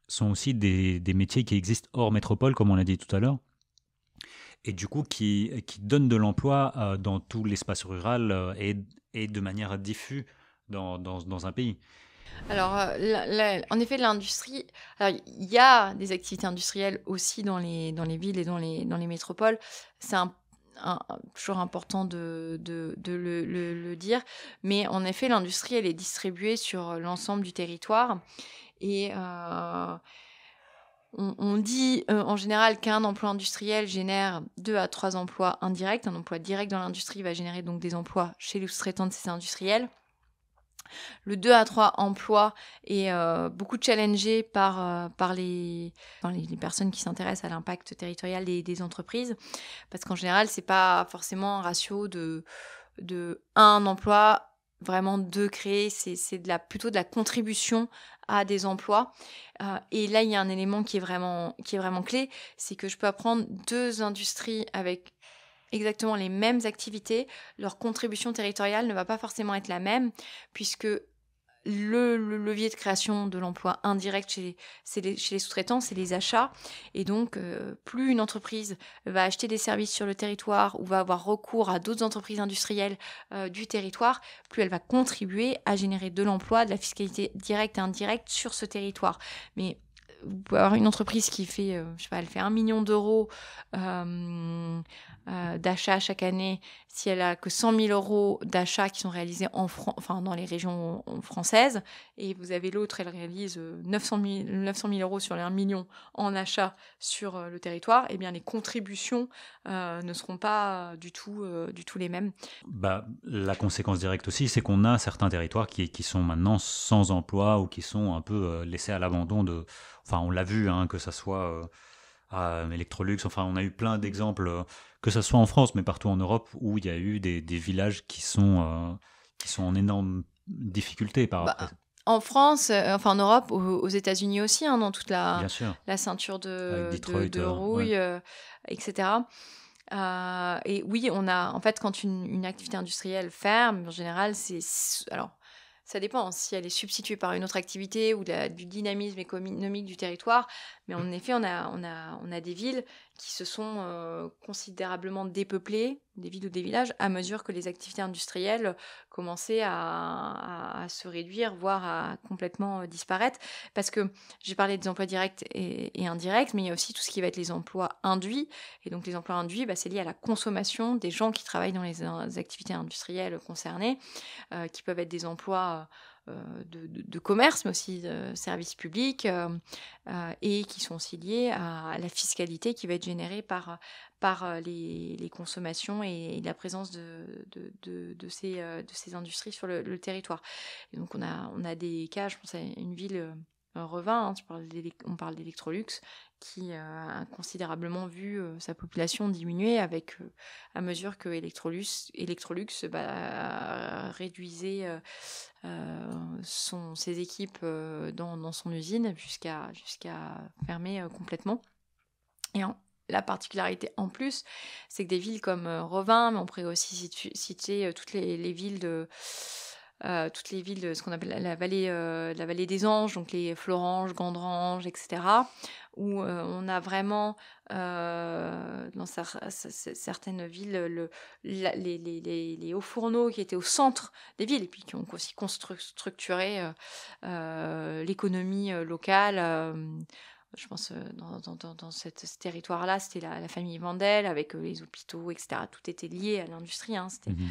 sont aussi des, des métiers qui existent hors métropole, comme on l'a dit tout à l'heure et du coup qui, qui donne de l'emploi euh, dans tout l'espace rural euh, et, et, de manière diffuse dans, dans, un pays. Alors, euh, en effet, l'industrie, il y a des activités industrielles aussi dans les, dans les villes et dans les, dans les métropoles. C'est un, toujours important de, de, le, le, dire. Mais en effet, l'industrie, elle est distribuée sur l'ensemble du territoire. Et on, dit euh, en général qu'un emploi industriel génère deux à trois emplois indirects. Un emploi direct dans l'industrie va générer donc des emplois chez les sous-traitants de ces industriels. Le 2 à 3 emplois est euh, beaucoup challengé par, euh, par, les, personnes qui s'intéressent à l'impact territorial des, entreprises, parce qu'en général, ce n'est pas forcément un ratio de, de un emploi vraiment de créer, c'est plutôt de la contribution à des emplois. Euh, et là, il y a un élément qui est vraiment, qui est vraiment clé, c'est que je peux apprendre deux industries avec exactement les mêmes activités. Leur contribution territoriale ne va pas forcément être la même, puisque le, levier de création de l'emploi indirect chez les, chez les sous-traitants, c'est les achats. Et donc, euh, plus une entreprise va acheter des services sur le territoire ou va avoir recours à d'autres entreprises industrielles euh, du territoire, plus elle va contribuer à générer de l'emploi, de la fiscalité directe et indirecte sur ce territoire. Mais vous euh, pouvez avoir une entreprise qui fait, je sais pas, elle fait un million d'euros euh, d'achat chaque année, si elle a que 100 000 euros d'achats qui sont réalisés en enfin, dans les régions euh, françaises, et vous avez l'autre, elle réalise 900 000, 900 euros sur les 1 million en achats sur euh, le territoire, eh bien les contributions ne seront pas du tout, du tout les mêmes. Bah, la conséquence directe aussi, c'est qu'on a certains territoires qui, qui, sont maintenant sans emploi ou qui sont un peu laissés à l'abandon de... Enfin, on l'a vu, hein, que ça soit à Electrolux, enfin, on a eu plein d'exemples que ce soit en France, mais partout en Europe, où il y a eu des, villages qui sont, euh, qui sont en énorme difficulté par bah, rapport En France, euh, enfin en Europe, aux, États-Unis aussi, hein, dans toute la, la ceinture de, de, euh, rouille, etc. et oui, on a, en fait, quand une, activité industrielle ferme, en général, c'est. Alors, ça dépend si elle est substituée par une autre activité ou du dynamisme économique du territoire. Mais en effet, on a, on a, on a des villes qui se sont euh, considérablement dépeuplées, des villes ou des villages, à mesure que les activités industrielles commençaient à, se réduire, voire à complètement euh, disparaître. Parce que j'ai parlé des emplois directs et, indirects, mais il y a aussi tout ce qui va être les emplois induits. Et donc les emplois induits, bah, c'est lié à la consommation des gens qui travaillent dans les, activités industrielles concernées, euh, qui peuvent être des emplois... Euh, de, commerce, mais aussi de euh, services publics, euh, et qui sont aussi liés à la fiscalité qui va être générée par, par les, consommations et, la présence de, de ces, ces, industries sur le, territoire. donc on a, on a des cas, je pense à une ville euh, revint, hein, on parle d'Electrolux, qui euh, a considérablement vu euh, sa population diminuer avec, à mesure que Electrolux, Electrolux bah, réduisait ses équipes dans, son usine jusqu'à jusqu'à fermer complètement. Et la particularité en plus, c'est que des villes comme Revin, mais on pourrait aussi citer, toutes les villes de euh, toutes les villes de ce qu'on appelle la, vallée, euh, la vallée des anges, donc les Floranges, Gandrange, etc., où euh, on a vraiment, dans certaines villes, le, les, hauts fourneaux qui étaient au centre des villes, et puis qui ont aussi structuré l'économie locale je pense, dans, dans, ce territoire-là, c'était la, famille Vandel avec les hôpitaux, etc. Tout était lié à l'industrie. Hein, c'était... Mmh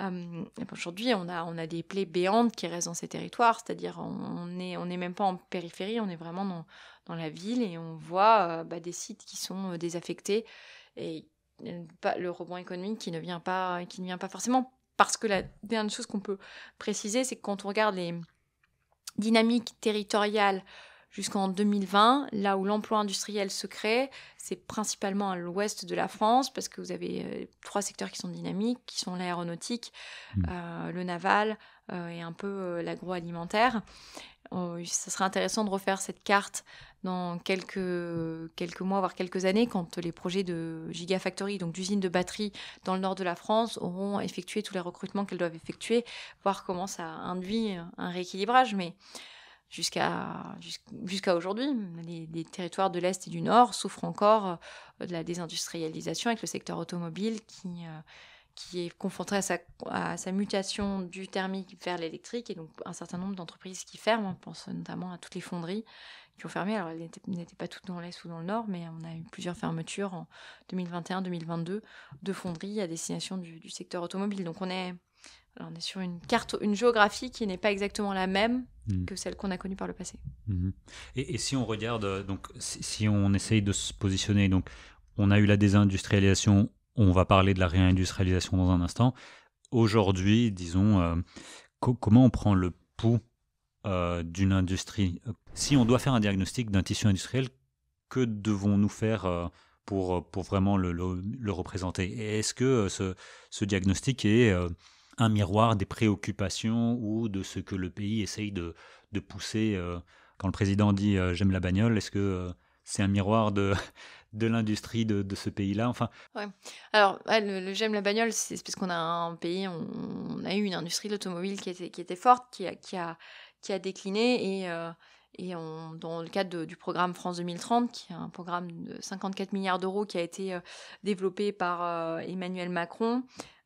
euh, aujourd'hui, on a, des plaies béantes qui restent dans ces territoires, c'est-à-dire on n'est même pas en périphérie, on est vraiment dans, la ville et on voit euh, bah, des sites qui sont euh, désaffectés et le rebond économique qui ne vient pas, qui ne vient pas forcément. Parce que la dernière chose qu'on peut préciser, c'est que quand on regarde les dynamiques territoriales jusqu'en 2020, là où l'emploi industriel se crée, c'est principalement à l'ouest de la France, parce que vous avez euh, trois secteurs qui sont dynamiques, qui sont l'aéronautique, mmh. euh, le naval euh, et un peu l'agroalimentaire. ça serait intéressant de refaire cette carte dans quelques, quelques mois, voire quelques années, quand les projets de gigafactory, donc d'usines de batterie dans le nord de la France, auront effectué tous les recrutements qu'elles doivent effectuer, voir comment ça induit un rééquilibrage. Mais jusqu'à jusqu'à aujourd'hui. Les, territoires de l'Est et du Nord souffrent encore euh, de la désindustrialisation avec le secteur automobile qui, euh, qui est confronté à sa, à sa mutation du thermique vers l'électrique et donc un certain nombre d'entreprises qui ferment. On pense notamment à toutes les fonderies qui ont fermé. Alors, elles n'étaient pas toutes dans l'Est ou dans le Nord, mais on a eu plusieurs fermetures en 2021-2022 de fonderies à destination du, du secteur automobile. Donc on est alors on est sur une carte, une géographie qui n'est pas exactement la même mm. que celle qu'on a connue par le passé. Mhm. Et, si on regarde, euh, donc si, on essaye de se positionner, donc on a eu la désindustrialisation, on va parler de la réindustrialisation dans un instant. Aujourd'hui, disons, euh, comment on prend le pouls euh, d'une industrie Si on doit faire un diagnostic d'un tissu industriel, que devons-nous faire pour, pour vraiment le, le, représenter Est-ce que ce, ce, diagnostic est un miroir des préoccupations ou de ce que le pays essaye de, pousser. Euh, quand le président dit euh, j'aime la bagnole, est-ce que euh, c'est un miroir de, l'industrie de, ce pays-là. Enfin. Alors, le, j'aime la bagnole, c'est parce qu'on a un pays, on, a eu une industrie de l'automobile qui était, forte, qui a, qui a, décliné et, et dans le cadre du programme France 2030, qui est un programme de 54 milliards d'euros qui a été développé par Emmanuel Macron,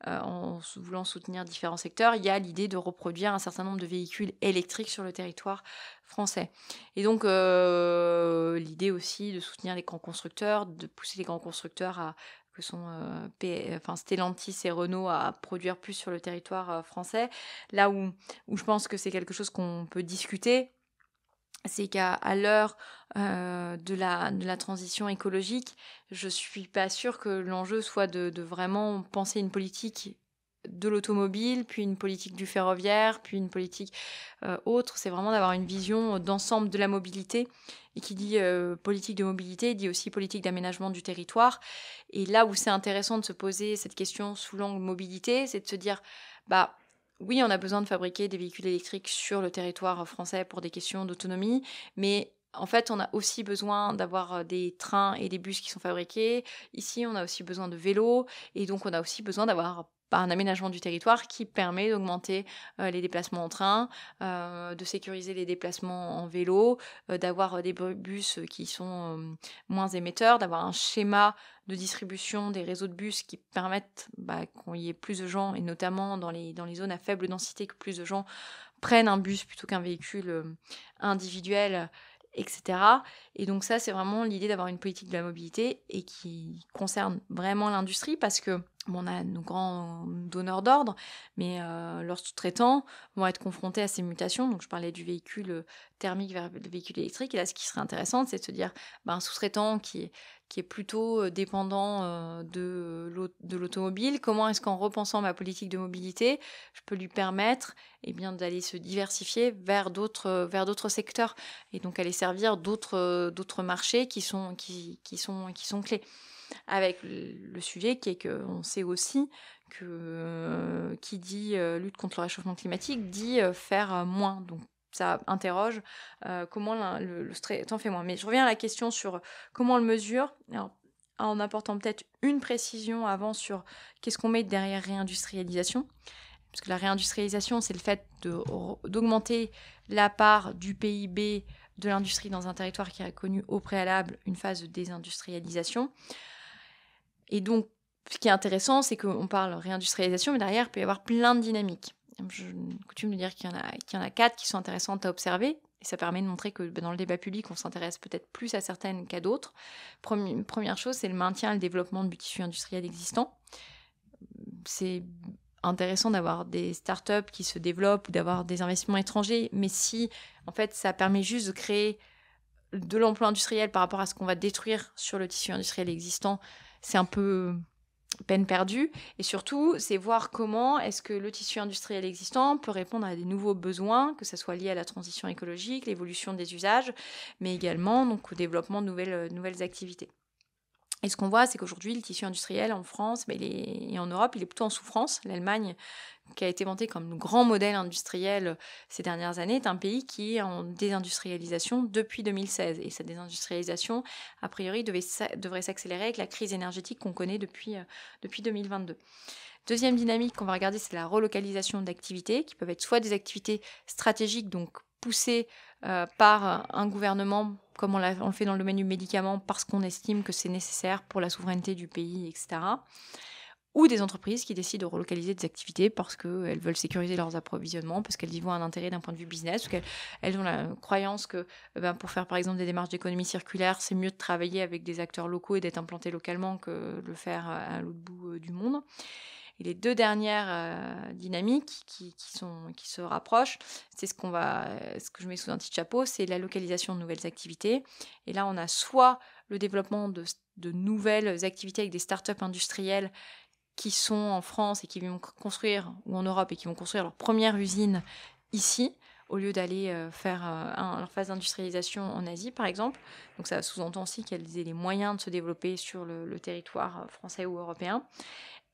euh, en voulant soutenir différents secteurs, il y a l'idée de reproduire un certain nombre de véhicules électriques sur le territoire français. Et donc euh, l'idée aussi de soutenir les grands constructeurs, de pousser les grands constructeurs à que sont euh, enfin, Stellantis et Renault à produire plus sur le territoire français. Là où, où je pense que c'est quelque chose qu'on peut discuter, c'est qu'à à, l'heure euh, de, la, transition écologique, je suis pas sûre que l'enjeu soit de, vraiment penser une politique de l'automobile, puis une politique du ferroviaire, puis une politique euh, autre. C'est vraiment d'avoir une vision d'ensemble de la mobilité. Et qui dit euh, politique de mobilité dit aussi politique d'aménagement du territoire. Et là où c'est intéressant de se poser cette question sous l'angle mobilité, c'est de se dire, bah, oui, on a besoin de fabriquer des véhicules électriques sur le territoire français pour des questions d'autonomie, mais en fait, on a aussi besoin d'avoir euh, des trains et des bus qui sont fabriqués. Ici, on a aussi besoin de vélos et donc on a aussi besoin d'avoir par un aménagement du territoire qui permet d'augmenter euh, les déplacements en train, euh, de sécuriser les déplacements en vélo, euh, d'avoir des bus qui sont moins émetteurs, d'avoir un schéma de distribution des réseaux de bus qui permettent bah, qu'on y ait plus de gens, et notamment dans les, dans les zones à faible densité, que plus de gens prennent un bus plutôt qu'un véhicule individuel etc. Et donc ça, c'est vraiment l'idée d'avoir une politique de la mobilité et qui concerne vraiment l'industrie parce que on a nos grands donneurs d'ordre, mais euh, leurs sous-traitants vont être confrontés à ces mutations. Donc, je parlais du véhicule euh, thermique vers le véhicule électrique. Et là, ce qui serait intéressant, c'est de se dire, ben, un sous-traitant qui est, plutôt euh, dépendant de l'automobile, comment est-ce qu'en repensant ma politique de mobilité, je peux lui permettre et eh bien d'aller se diversifier vers d'autres secteurs et donc aller servir d'autres d'autres marchés qui qui, qui sont clés avec le sujet qui est qu'on sait aussi que euh, qui dit euh, lutte contre le réchauffement climatique dit euh, faire moins. Donc ça interroge comment le, stress temps fait moins. Mais je reviens à la question sur comment on le mesure. en apportant peut-être une précision avant sur qu'est-ce qu'on met derrière réindustrialisation. Parce que la réindustrialisation, c'est le fait d'augmenter la part du PIB de l'industrie dans un territoire qui a connu au préalable une phase de désindustrialisation. Et donc, ce qui est intéressant, c'est qu'on parle réindustrialisation, mais derrière, il peut y avoir plein de dynamiques. Je coutume de dire qu'il y, en a, en a quatre qui sont intéressantes à observer, et ça permet de montrer que ben, dans le débat public, on s'intéresse peut-être plus à certaines qu'à d'autres. Première chose, c'est le maintien et le développement du tissu industriel existant. C'est intéressant d'avoir des startups qui se développent ou d'avoir des investissements étrangers, mais si en fait ça permet juste de créer de l'emploi industriel par rapport à ce qu'on va détruire sur le tissu industriel existant, c'est un peu peine perdue. Et surtout, c'est voir comment est-ce que le tissu industriel existant peut répondre à des nouveaux besoins, que ce soit lié à la transition écologique, l'évolution des usages, mais également donc, au développement de nouvelles euh, activités. Et ce qu'on voit, c'est qu'aujourd'hui, le tissu industriel en France ben, et en Europe, il est plutôt en souffrance. L'Allemagne, qui a été vantée comme grand modèle industriel euh, ces dernières années, est un pays qui est en désindustrialisation depuis 2016. Et cette désindustrialisation, a priori, devrait s'accélérer avec la crise énergétique qu'on connaît depuis, euh, depuis 2022. Deuxième dynamique qu'on va regarder, c'est la relocalisation d'activités, qui peuvent être soit des activités stratégiques, donc poussées euh, par un gouvernement comme on, le fait dans le domaine du médicament, parce qu'on estime que c'est nécessaire pour la souveraineté du pays, etc. Ou des entreprises qui décident de relocaliser des activités parce qu'elles veulent sécuriser leurs approvisionnements, parce qu'elles y voient un intérêt d'un point de vue business, ou qu'elles ont la croyance que eh ben, pour faire par exemple des démarches d'économie circulaire, c'est mieux de travailler avec des acteurs locaux et d'être implanté localement que de le faire à l'autre bout euh, du monde. Et les deux dernières euh, dynamiques qui, se rapprochent, c'est ce, que je mets sous un petit chapeau, c'est la localisation de nouvelles activités. Et là, on a soit le développement de, nouvelles activités avec des start startups industrielles qui sont en France et qui vont construire, ou en Europe, et qui vont construire leur première usine ici, au lieu d'aller euh, faire euh, leur phase d'industrialisation en Asie, par exemple. Donc ça sous-entend aussi qu'elles aient les moyens de se développer sur le territoire français ou européen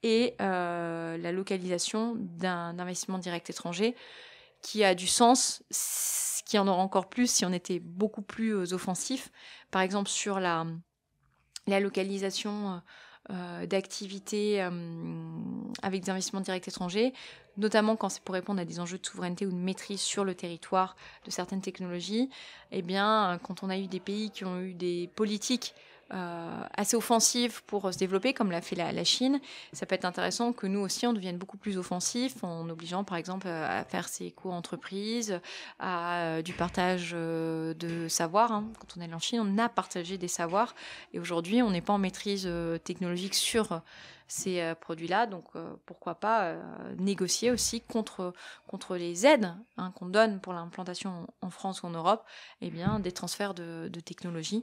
et euh, la localisation d'un investissement direct étranger qui a du sens, ce qui en aura encore plus si on était beaucoup plus euh, offensif. Par exemple, sur la, la localisation euh, d'activités avec des investissements directs étrangers, notamment quand c'est pour répondre à des enjeux de souveraineté ou de maîtrise sur le territoire de certaines technologies, eh bien, quand on a eu des pays qui ont eu des politiques euh, assez offensives pour euh, se développer, comme l'a fait la, Chine, ça peut être intéressant que nous aussi, on devienne beaucoup plus offensif en obligeant, par exemple, euh, à faire ces co entreprises, à du partage de savoirs. Hein. Quand on est en Chine, on a partagé des savoirs, et aujourd'hui, on n'est pas en maîtrise technologique sur ces produits-là. Donc pourquoi pas négocier aussi contre, contre les aides hein, qu'on donne pour l'implantation en France ou en Europe, eh bien, des transferts de, de technologies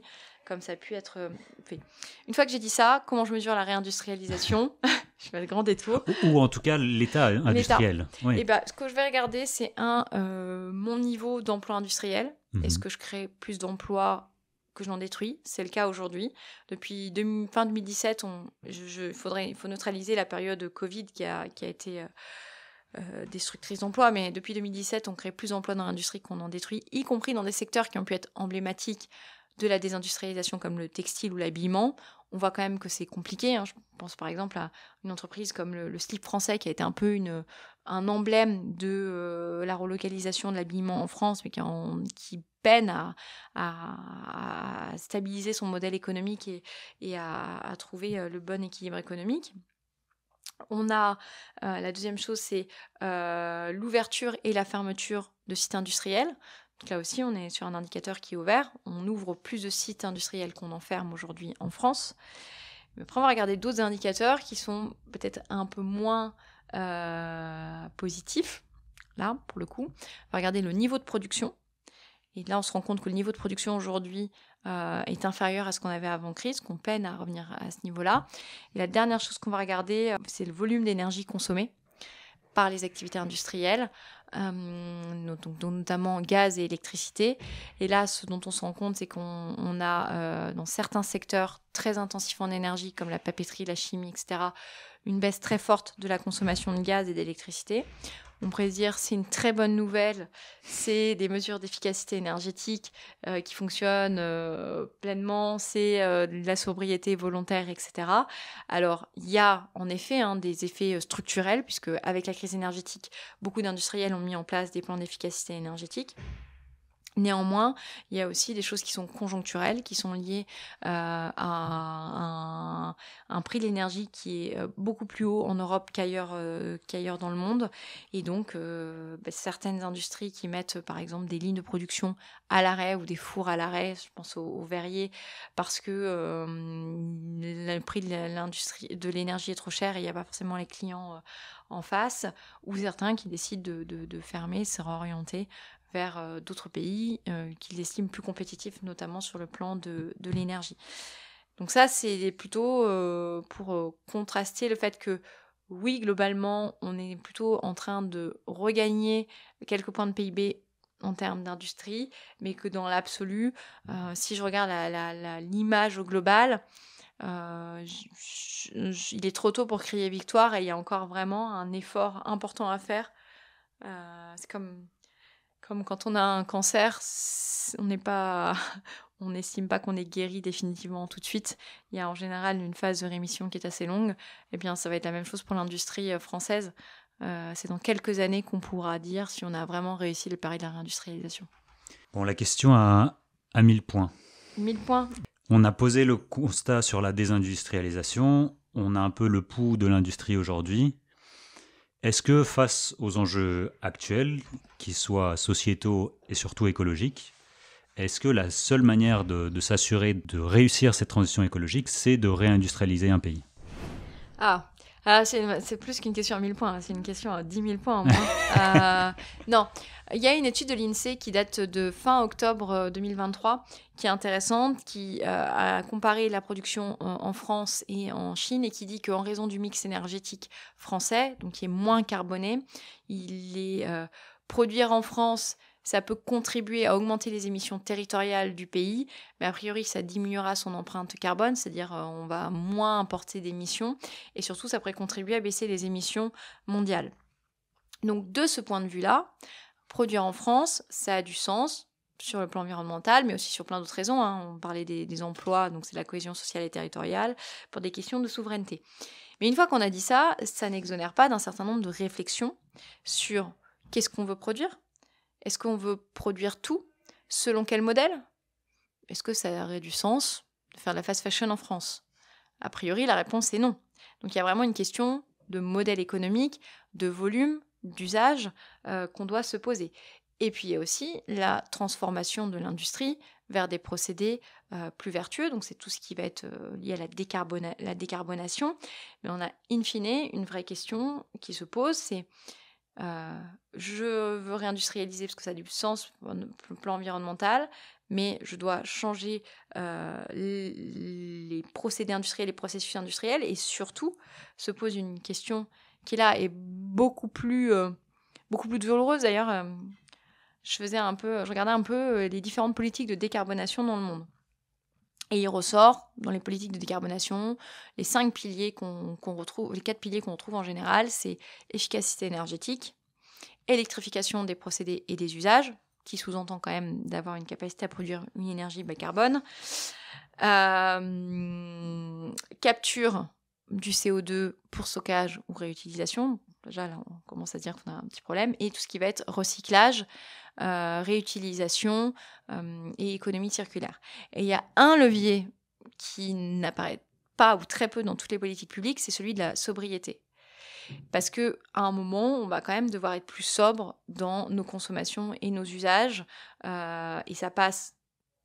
comme ça a pu être euh, fait. Une fois que j'ai dit ça, comment je mesure la réindustrialisation Je fais le grand détour. Ou, en tout cas l'état industriel. Et eh ben, ce que je vais regarder, c'est un euh, mon niveau d'emploi industriel. Mhm. Est-ce que je crée plus d'emplois que je n'en détruis. C'est le cas aujourd'hui. Depuis fin 2017, on, je, faudrait, il faut neutraliser la période Covid qui a, qui a été euh, destructrice d'emplois. Mais depuis 2017, on crée plus d'emplois dans l'industrie qu'on en détruit, y compris dans des secteurs qui ont pu être emblématiques de la désindustrialisation comme le textile ou l'habillement, on voit quand même que c'est compliqué. Hein. Je pense par exemple à une entreprise comme le, slip français qui a été un peu un emblème de euh, la relocalisation de l'habillement en France, mais qui, peine à, stabiliser son modèle économique et, à, trouver euh, le bon équilibre économique. On a euh, la deuxième chose, c'est l'ouverture et la fermeture de sites industriels. Là aussi, on est sur un indicateur qui est ouvert. On ouvre plus de sites industriels qu'on en ferme aujourd'hui en France. Mais après, on va regarder d'autres indicateurs qui sont peut-être un peu moins euh, positifs. Là, pour le coup, on va regarder le niveau de production. Et là, on se rend compte que le niveau de production aujourd'hui euh, est inférieur à ce qu'on avait avant crise, qu'on peine à revenir à ce niveau-là. Et la dernière chose qu'on va regarder, euh, c'est le volume d'énergie consommée par les activités industrielles. Euh, donc, notamment gaz et électricité. Et là, ce dont on se rend compte, c'est qu'on a euh, dans certains secteurs très intensifs en énergie, comme la papeterie, la chimie, etc., une baisse très forte de la consommation de gaz et d'électricité. On pourrait dire c'est une très bonne nouvelle, c'est des mesures d'efficacité énergétique euh, qui fonctionnent euh, pleinement, c'est euh, de la sobriété volontaire, etc. Alors il y a en effet hein, des effets structurels puisque avec la crise énergétique, beaucoup d'industriels ont mis en place des plans d'efficacité énergétique. Néanmoins, il y a aussi des choses qui sont conjoncturelles, qui sont liées euh, à un, prix de l'énergie qui est euh, beaucoup plus haut en Europe qu'ailleurs euh, dans le monde. Et donc, bah, certaines industries qui mettent, par exemple, des lignes de production à l'arrêt ou des fours à l'arrêt, je pense aux, verriers, parce que le prix de l'industrie de l'énergie est trop cher et il n'y a pas forcément les clients en face, ou certains qui décident de, de fermer, se réorienter vers euh, d'autres pays euh, qu'ils estiment plus compétitifs, notamment sur le plan de, l'énergie. Donc ça, c'est plutôt euh, pour contraster le fait que oui, globalement, on est plutôt en train de regagner quelques points de PIB en termes d'industrie, mais que dans l'absolu, si je regarde l'image au global, il est trop tôt pour crier victoire et il y a encore vraiment un effort important à faire. c'est comme comme quand on a un cancer, on n'est pas, on n'estime pas qu'on est guéri définitivement tout de suite. Il y a en général une phase de rémission qui est assez longue. Eh bien, ça va être la même chose pour l'industrie euh, française. Euh, c'est dans quelques années qu'on pourra dire si on a vraiment réussi le pari de la réindustrialisation. Bon, la question a 1000 points. 1000 points. On a posé le constat sur la désindustrialisation, on a un peu le pouls de l'industrie aujourd'hui. Est-ce que face aux enjeux actuels, qu'ils soient sociétaux et surtout écologiques, est-ce que la seule manière de, s'assurer de réussir cette transition écologique, c'est de réindustrialiser un pays ah, ah, c'est plus qu'une question à 1000 points, c'est une question à 10 000 points en euh, non, il y a une étude de l'INSEE qui date de fin octobre 2023, euh, qui est intéressante, qui euh, a comparé la production en France et en Chine et qui dit qu'en raison du mix énergétique français, donc qui est moins carboné, il est produire en France ça peut contribuer à augmenter les émissions territoriales du pays, mais a priori ça diminuera son empreinte carbone, c'est-à-dire euh, on va moins importer d'émissions, et surtout ça pourrait contribuer à baisser les émissions mondiales. Donc de ce point de vue-là, produire en France, ça a du sens sur le plan environnemental, mais aussi sur plein d'autres raisons. Hein. On parlait des, des emplois, donc c'est la cohésion sociale et territoriale, pour des questions de souveraineté. Mais une fois qu'on a dit ça, ça n'exonère pas d'un certain nombre de réflexions sur qu'est-ce qu'on veut produire, est-ce qu'on veut produire tout Selon quel modèle Est-ce que ça aurait du sens de faire de la fast fashion en France A priori, la réponse est non. Donc il y a vraiment une question de modèle économique, de volume, d'usage euh, qu'on doit se poser. Et puis il y a aussi la transformation de l'industrie vers des procédés euh, plus vertueux. Donc c'est tout ce qui va être euh, lié à la, la, décarbonation. Mais on a in fine une vraie question qui se pose, c'est euh, je veux réindustrialiser parce que ça a du sens pour le plan environnemental, mais je dois changer euh, les procédés industriels, les processus industriels, et surtout se pose une question qui là est beaucoup plus, euh, beaucoup plus douloureuse. D'ailleurs, je faisais un peu, je regardais un peu les différentes politiques de décarbonation dans le monde. Et il ressort dans les politiques de décarbonation les cinq piliers qu'on retrouve, les quatre piliers qu'on retrouve en général, c'est efficacité énergétique, électrification des procédés et des usages, qui sous-entend quand même d'avoir une capacité à produire une énergie bas carbone, euh, capture du CO2 pour stockage ou réutilisation. Déjà, là, on commence à dire qu'on a un petit problème. Et tout ce qui va être recyclage, euh, réutilisation euh, et économie circulaire. Et il y a un levier qui n'apparaît pas ou très peu dans toutes les politiques publiques, c'est celui de la sobriété. Parce que à un moment, on va quand même devoir être plus sobre dans nos consommations et nos usages, euh, et ça passe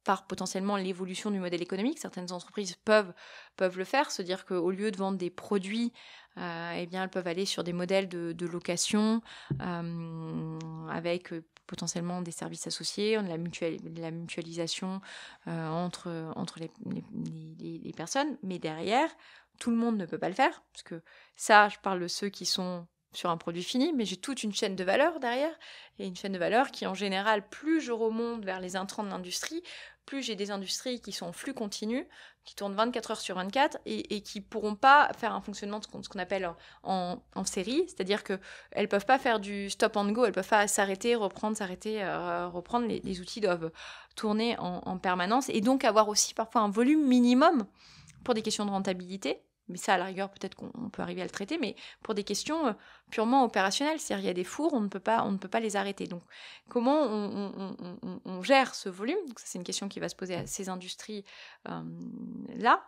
par potentiellement l'évolution du modèle économique. Certaines entreprises peuvent, peuvent le faire, se dire qu'au lieu de vendre des produits, euh, eh bien, elles peuvent aller sur des modèles de, location avec potentiellement des services associés, de la, la mutualisation euh, entre, entre les, les personnes. Mais derrière, tout le monde ne peut pas le faire, parce que ça, je parle de ceux qui sont sur un produit fini, mais j'ai toute une chaîne de valeur derrière, et une chaîne de valeur qui en général, plus je remonte vers les intrants de l'industrie, plus j'ai des industries qui sont en flux continu, qui tournent 24 heures sur 24 et, et qui pourront pas faire un fonctionnement de ce qu'on appelle en, série, c'est-à-dire qu'elles peuvent pas faire du stop and go, elles peuvent pas s'arrêter, reprendre, s'arrêter, euh, reprendre, les, outils doivent tourner en permanence et donc avoir aussi parfois un volume minimum pour des questions de rentabilité mais ça, à la rigueur, peut-être qu'on peut arriver à le traiter, mais pour des questions euh, purement opérationnelles, c'est-à-dire il y a des fours, on ne peut pas, on ne peut pas les arrêter. Donc, comment on, gère ce volume c'est une question qui va se poser à ces industries-là. Euh,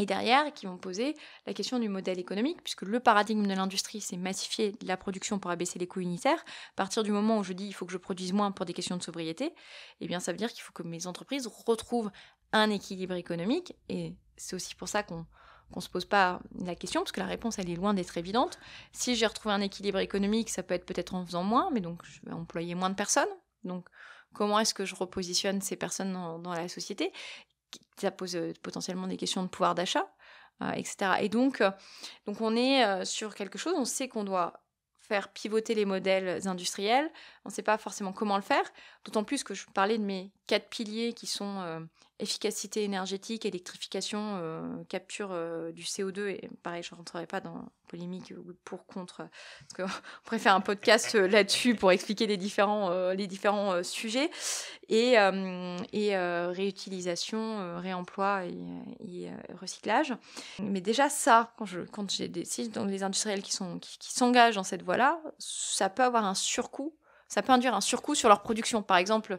et derrière, qui vont poser la question du modèle économique, puisque le paradigme de l'industrie, c'est massifier la production pour abaisser les coûts unitaires. À partir du moment où je dis il faut que je produise moins pour des questions de sobriété, eh bien ça veut dire qu'il faut que mes entreprises retrouvent un équilibre économique. Et c'est aussi pour ça qu'on qu'on se pose pas la question, parce que la réponse, elle est loin d'être évidente. Si j'ai retrouvé un équilibre économique, ça peut être peut-être en faisant moins, mais donc je vais employer moins de personnes. Donc, comment est-ce que je repositionne ces personnes dans, la société Ça pose euh, potentiellement des questions de pouvoir d'achat, euh, etc. Et donc, euh, donc on est sur quelque chose, on sait qu'on doit faire pivoter les modèles industriels. On ne sait pas forcément comment le faire, d'autant plus que je parlais de mes quatre piliers qui sont efficacité énergétique, électrification, euh, capture euh, du CO2. Et pareil, je ne rentrerai pas dans polémique pour contre, parce qu'on pourrait faire un podcast euh, là-dessus pour expliquer les différents, les différents sujets. Et, et réutilisation, réemploi et, recyclage. Mais déjà ça, quand, quand j'ai des, sites, donc les industriels qui, sont, qui s'engagent dans cette voie-là, ça peut avoir un surcoût ça peut induire un surcoût sur leur production. Par exemple,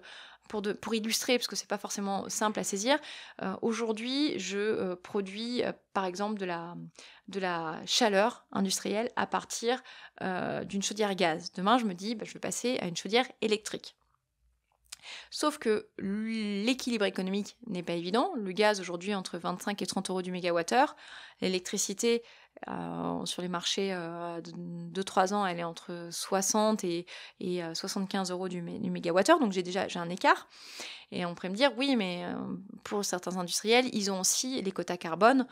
pour, illustrer, parce que ce n'est pas forcément simple à saisir, euh, aujourd'hui, je euh, produis euh, par exemple de la, chaleur industrielle à partir d'une chaudière gaz. Demain, je me dis, bah, je vais passer à une chaudière électrique. Sauf que l'équilibre économique n'est pas évident. Le gaz aujourd'hui entre 25 et 30 euros du mégawattheure. L'électricité, euh, sur les marchés euh, de 2-3 ans, elle est entre 60 et, 75 euh, euros du, du Donc j'ai déjà j'ai un écart. Et on pourrait me dire, oui, mais pour certains industriels, ils ont aussi les quotas carbone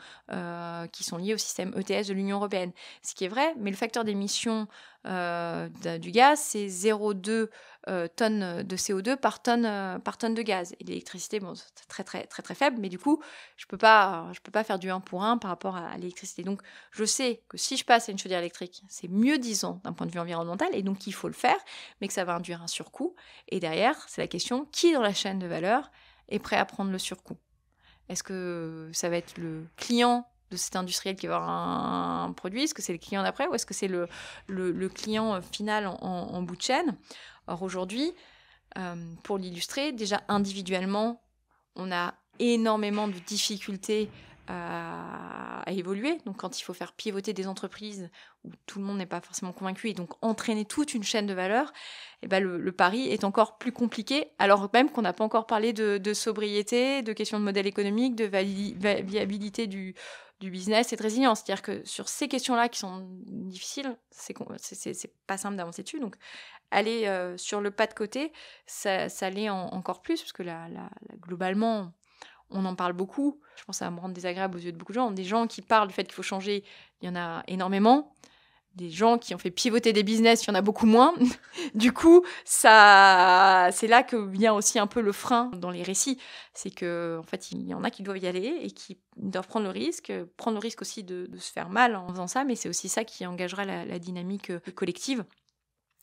qui sont liés au système ETS de l'Union européenne. Ce qui est vrai, mais le facteur d'émission euh, du gaz, c'est 0,2 euh, tonnes euh, de CO2 par tonne, par tonne de gaz. Et l'électricité, bon, c'est très, très, très, très faible, mais du coup, je ne peux, pas, peux pas faire du 1 pour 1 par rapport à, l'électricité. Donc, je sais que si je passe à une chaudière électrique, c'est mieux disons d'un point de vue environnemental, et donc il faut le faire, mais que ça va induire un surcoût. Et derrière, c'est la question, qui dans la chaîne de valeur est prêt à prendre le surcoût Est-ce que ça va être le client de cet industriel qui va avoir un, produit Est-ce que c'est le client d'après ou est-ce que c'est le, client final en, bout de chaîne Or aujourd'hui, euh, pour l'illustrer, déjà individuellement, on a énormément de difficultés euh, à, évoluer. Donc quand il faut faire pivoter des entreprises où tout le monde n'est pas forcément convaincu et donc entraîner toute une chaîne de valeur, eh ben, le, pari est encore plus compliqué, alors même qu'on n'a pas encore parlé de, de, sobriété, de questions de modèle économique, de viabilité du, du business et de résilience. C'est-à-dire que sur ces questions-là qui sont difficiles, c'est pas simple d'avancer dessus. Donc, aller euh, sur le pas de côté, ça, ça l'est encore plus, parce que là, globalement, on en parle beaucoup. Je pense que ça va me rendre désagréable aux yeux de beaucoup de gens. Des gens qui parlent du fait qu'il faut changer, il y en a énormément des gens qui ont fait pivoter des business, il y en a beaucoup moins. du coup, ça, c'est là que vient aussi un peu le frein dans les récits. C'est que, en fait, il y en a qui doivent y aller et qui doivent prendre le risque, prendre le risque aussi de, se faire mal en faisant ça, mais c'est aussi ça qui engagera la, dynamique euh, collective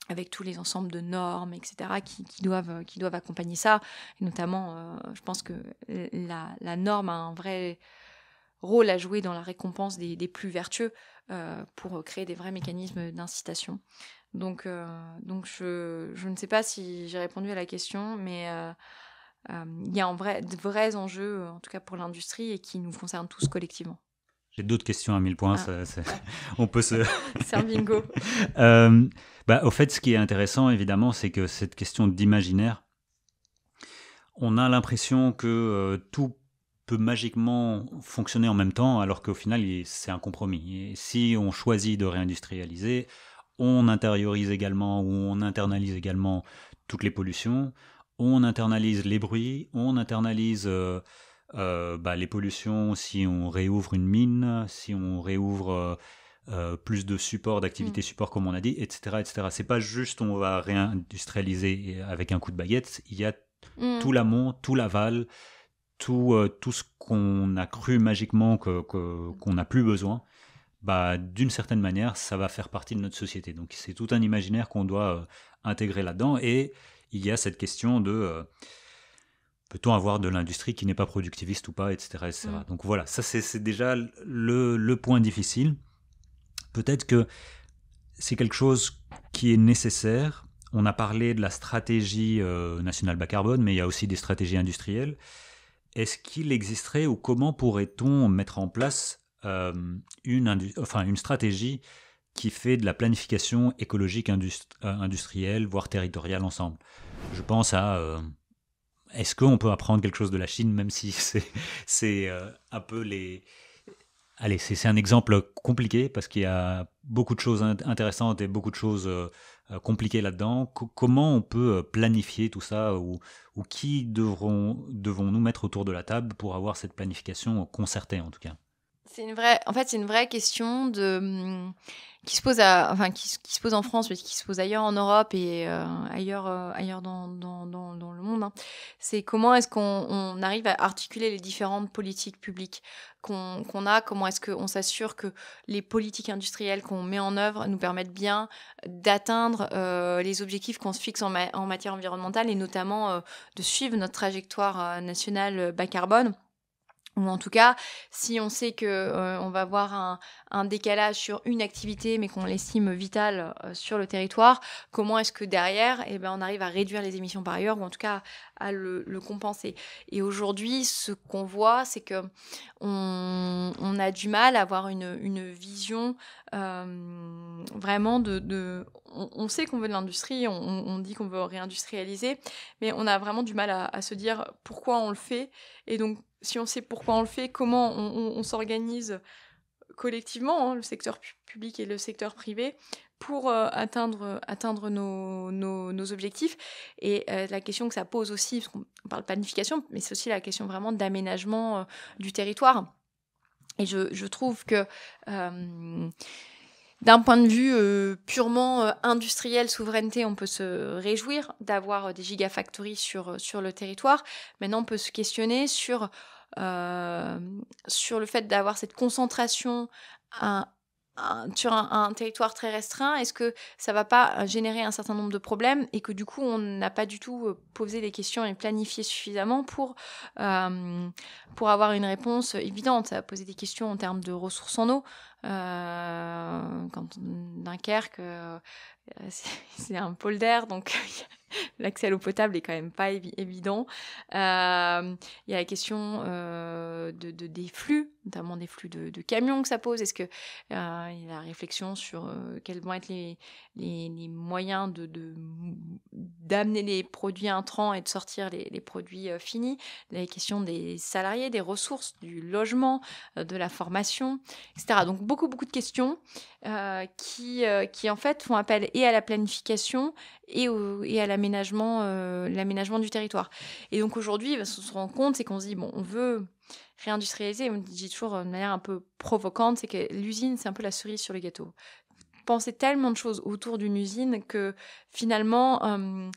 avec tous les ensembles de normes, etc., qui, doivent, euh, qui doivent accompagner ça. Et notamment, euh, je pense que la, norme a un vrai rôle à jouer dans la récompense des, des plus vertueux. Euh, pour créer des vrais mécanismes d'incitation. Donc, euh, donc je, je, ne sais pas si j'ai répondu à la question, mais euh, il y a en vrai, de vrais enjeux, en tout cas pour l'industrie, et qui nous concernent tous collectivement. J'ai d'autres questions à 1000 points. Ah. on peut se. c'est un bingo. bah, au fait, ce qui est intéressant, évidemment, c'est que cette question d'imaginaire, on a l'impression que tout peut magiquement fonctionner en même temps, alors qu'au final, c'est un compromis. Et si on choisit de réindustrialiser, on intériorise également ou on internalise également toutes les pollutions, on internalise les bruits, on internalise euh, euh, bah, les pollutions si on réouvre une mine, si on réouvre euh, plus de supports, d'activités mm. support comme on a dit, etc. etc. C'est pas juste on va réindustrialiser avec un coup de baguette, il y a mm. tout l'amont, tout l'aval, tout, euh, tout ce qu'on a cru magiquement qu'on que, n'a plus besoin, bah, d'une certaine manière, ça va faire partie de notre société. Donc c'est tout un imaginaire qu'on doit euh, intégrer là-dedans. Et il y a cette question de euh, peut-on avoir de l'industrie qui n'est pas productiviste ou pas, etc. Mm. Donc voilà, ça c'est déjà le, le, point difficile. Peut-être que c'est quelque chose qui est nécessaire. On a parlé de la stratégie nationale bas carbone, mais il y a aussi des stratégies industrielles est-ce qu'il existerait ou comment pourrait-on mettre en place euh, une, stratégie qui fait de la planification écologique euh, industrielle, voire territoriale ensemble Je pense à... Euh, est-ce qu'on peut apprendre quelque chose de la Chine, même si c'est un peu les, Allez, c'est un exemple compliqué parce qu'il y a beaucoup de choses intéressantes et beaucoup de choses euh, euh, compliquées là-dedans. Comment on peut euh, planifier tout ça ou, qui devrons, devons-nous mettre autour de la table pour avoir cette planification concertée en tout cas c'est une vraie, en fait, c'est une vraie question de hum, qui se pose à, qui, se pose en France, mais qui se pose ailleurs en Europe et euh, ailleurs, euh, ailleurs dans, dans, le monde. Hein. C'est comment est-ce qu'on arrive à articuler les différentes politiques publiques qu'on a, comment est-ce qu'on s'assure que les politiques industrielles qu'on met en œuvre nous permettent bien d'atteindre euh, les objectifs qu'on se fixe en, en, matière environnementale et notamment de suivre notre trajectoire nationale bas carbone ou en tout cas, si on sait que euh, on va voir un, un décalage sur une activité, mais qu'on l'estime vitale euh, sur le territoire, comment est-ce que derrière, eh ben, on arrive à réduire les émissions par ailleurs, ou en tout cas à le, compenser. Et aujourd'hui, ce qu'on voit, c'est que on, a du mal à avoir une, vision euh, vraiment de, on, sait qu'on veut de l'industrie, on, dit qu'on veut réindustrialiser, mais on a vraiment du mal à, se dire pourquoi on le fait. Et donc, si on sait pourquoi on le fait, comment on s'organise collectivement, hein, le secteur public et le secteur privé, pour euh, atteindre, euh, atteindre nos, objectifs. Et euh, la question que ça pose aussi, parce qu'on parle planification, mais c'est aussi la question vraiment d'aménagement du territoire. Et je, trouve que d'un point de vue purement industriel, souveraineté, on peut se réjouir d'avoir des gigafactories sur, sur le territoire. Maintenant, on peut se questionner sur euh, sur le fait d'avoir cette concentration sur un, territoire très restreint, est-ce que ça va pas générer un certain nombre de problèmes et que du coup on n'a pas du tout euh, posé des questions et planifié suffisamment pour, euh, pour avoir une réponse évidente à poser des questions en termes de ressources en eau euh, quand Dunkerque c'est un pôle d'air donc l'accès à l'eau potable est quand même pas évident. Euh, il y a la question euh, de, de, des flux notamment des flux de, camions que ça pose Est-ce que y euh, a la réflexion sur euh, quels vont être les, moyens de, d'amener les produits intrants et de sortir les, produits euh, finis Les questions des salariés, des ressources, du logement, de la formation, etc. Donc beaucoup beaucoup de questions qui, qui en fait font appel et à la planification et, au, et à l'aménagement, l'aménagement du territoire. Et donc aujourd'hui, bah, ce qu'on se rend compte, c'est qu'on se dit bon, on veut réindustrialiser. On dit toujours euh, de manière un peu provocante, c'est que l'usine, c'est un peu la cerise sur le gâteau. Penser tellement de choses autour d'une usine que finalement, euh,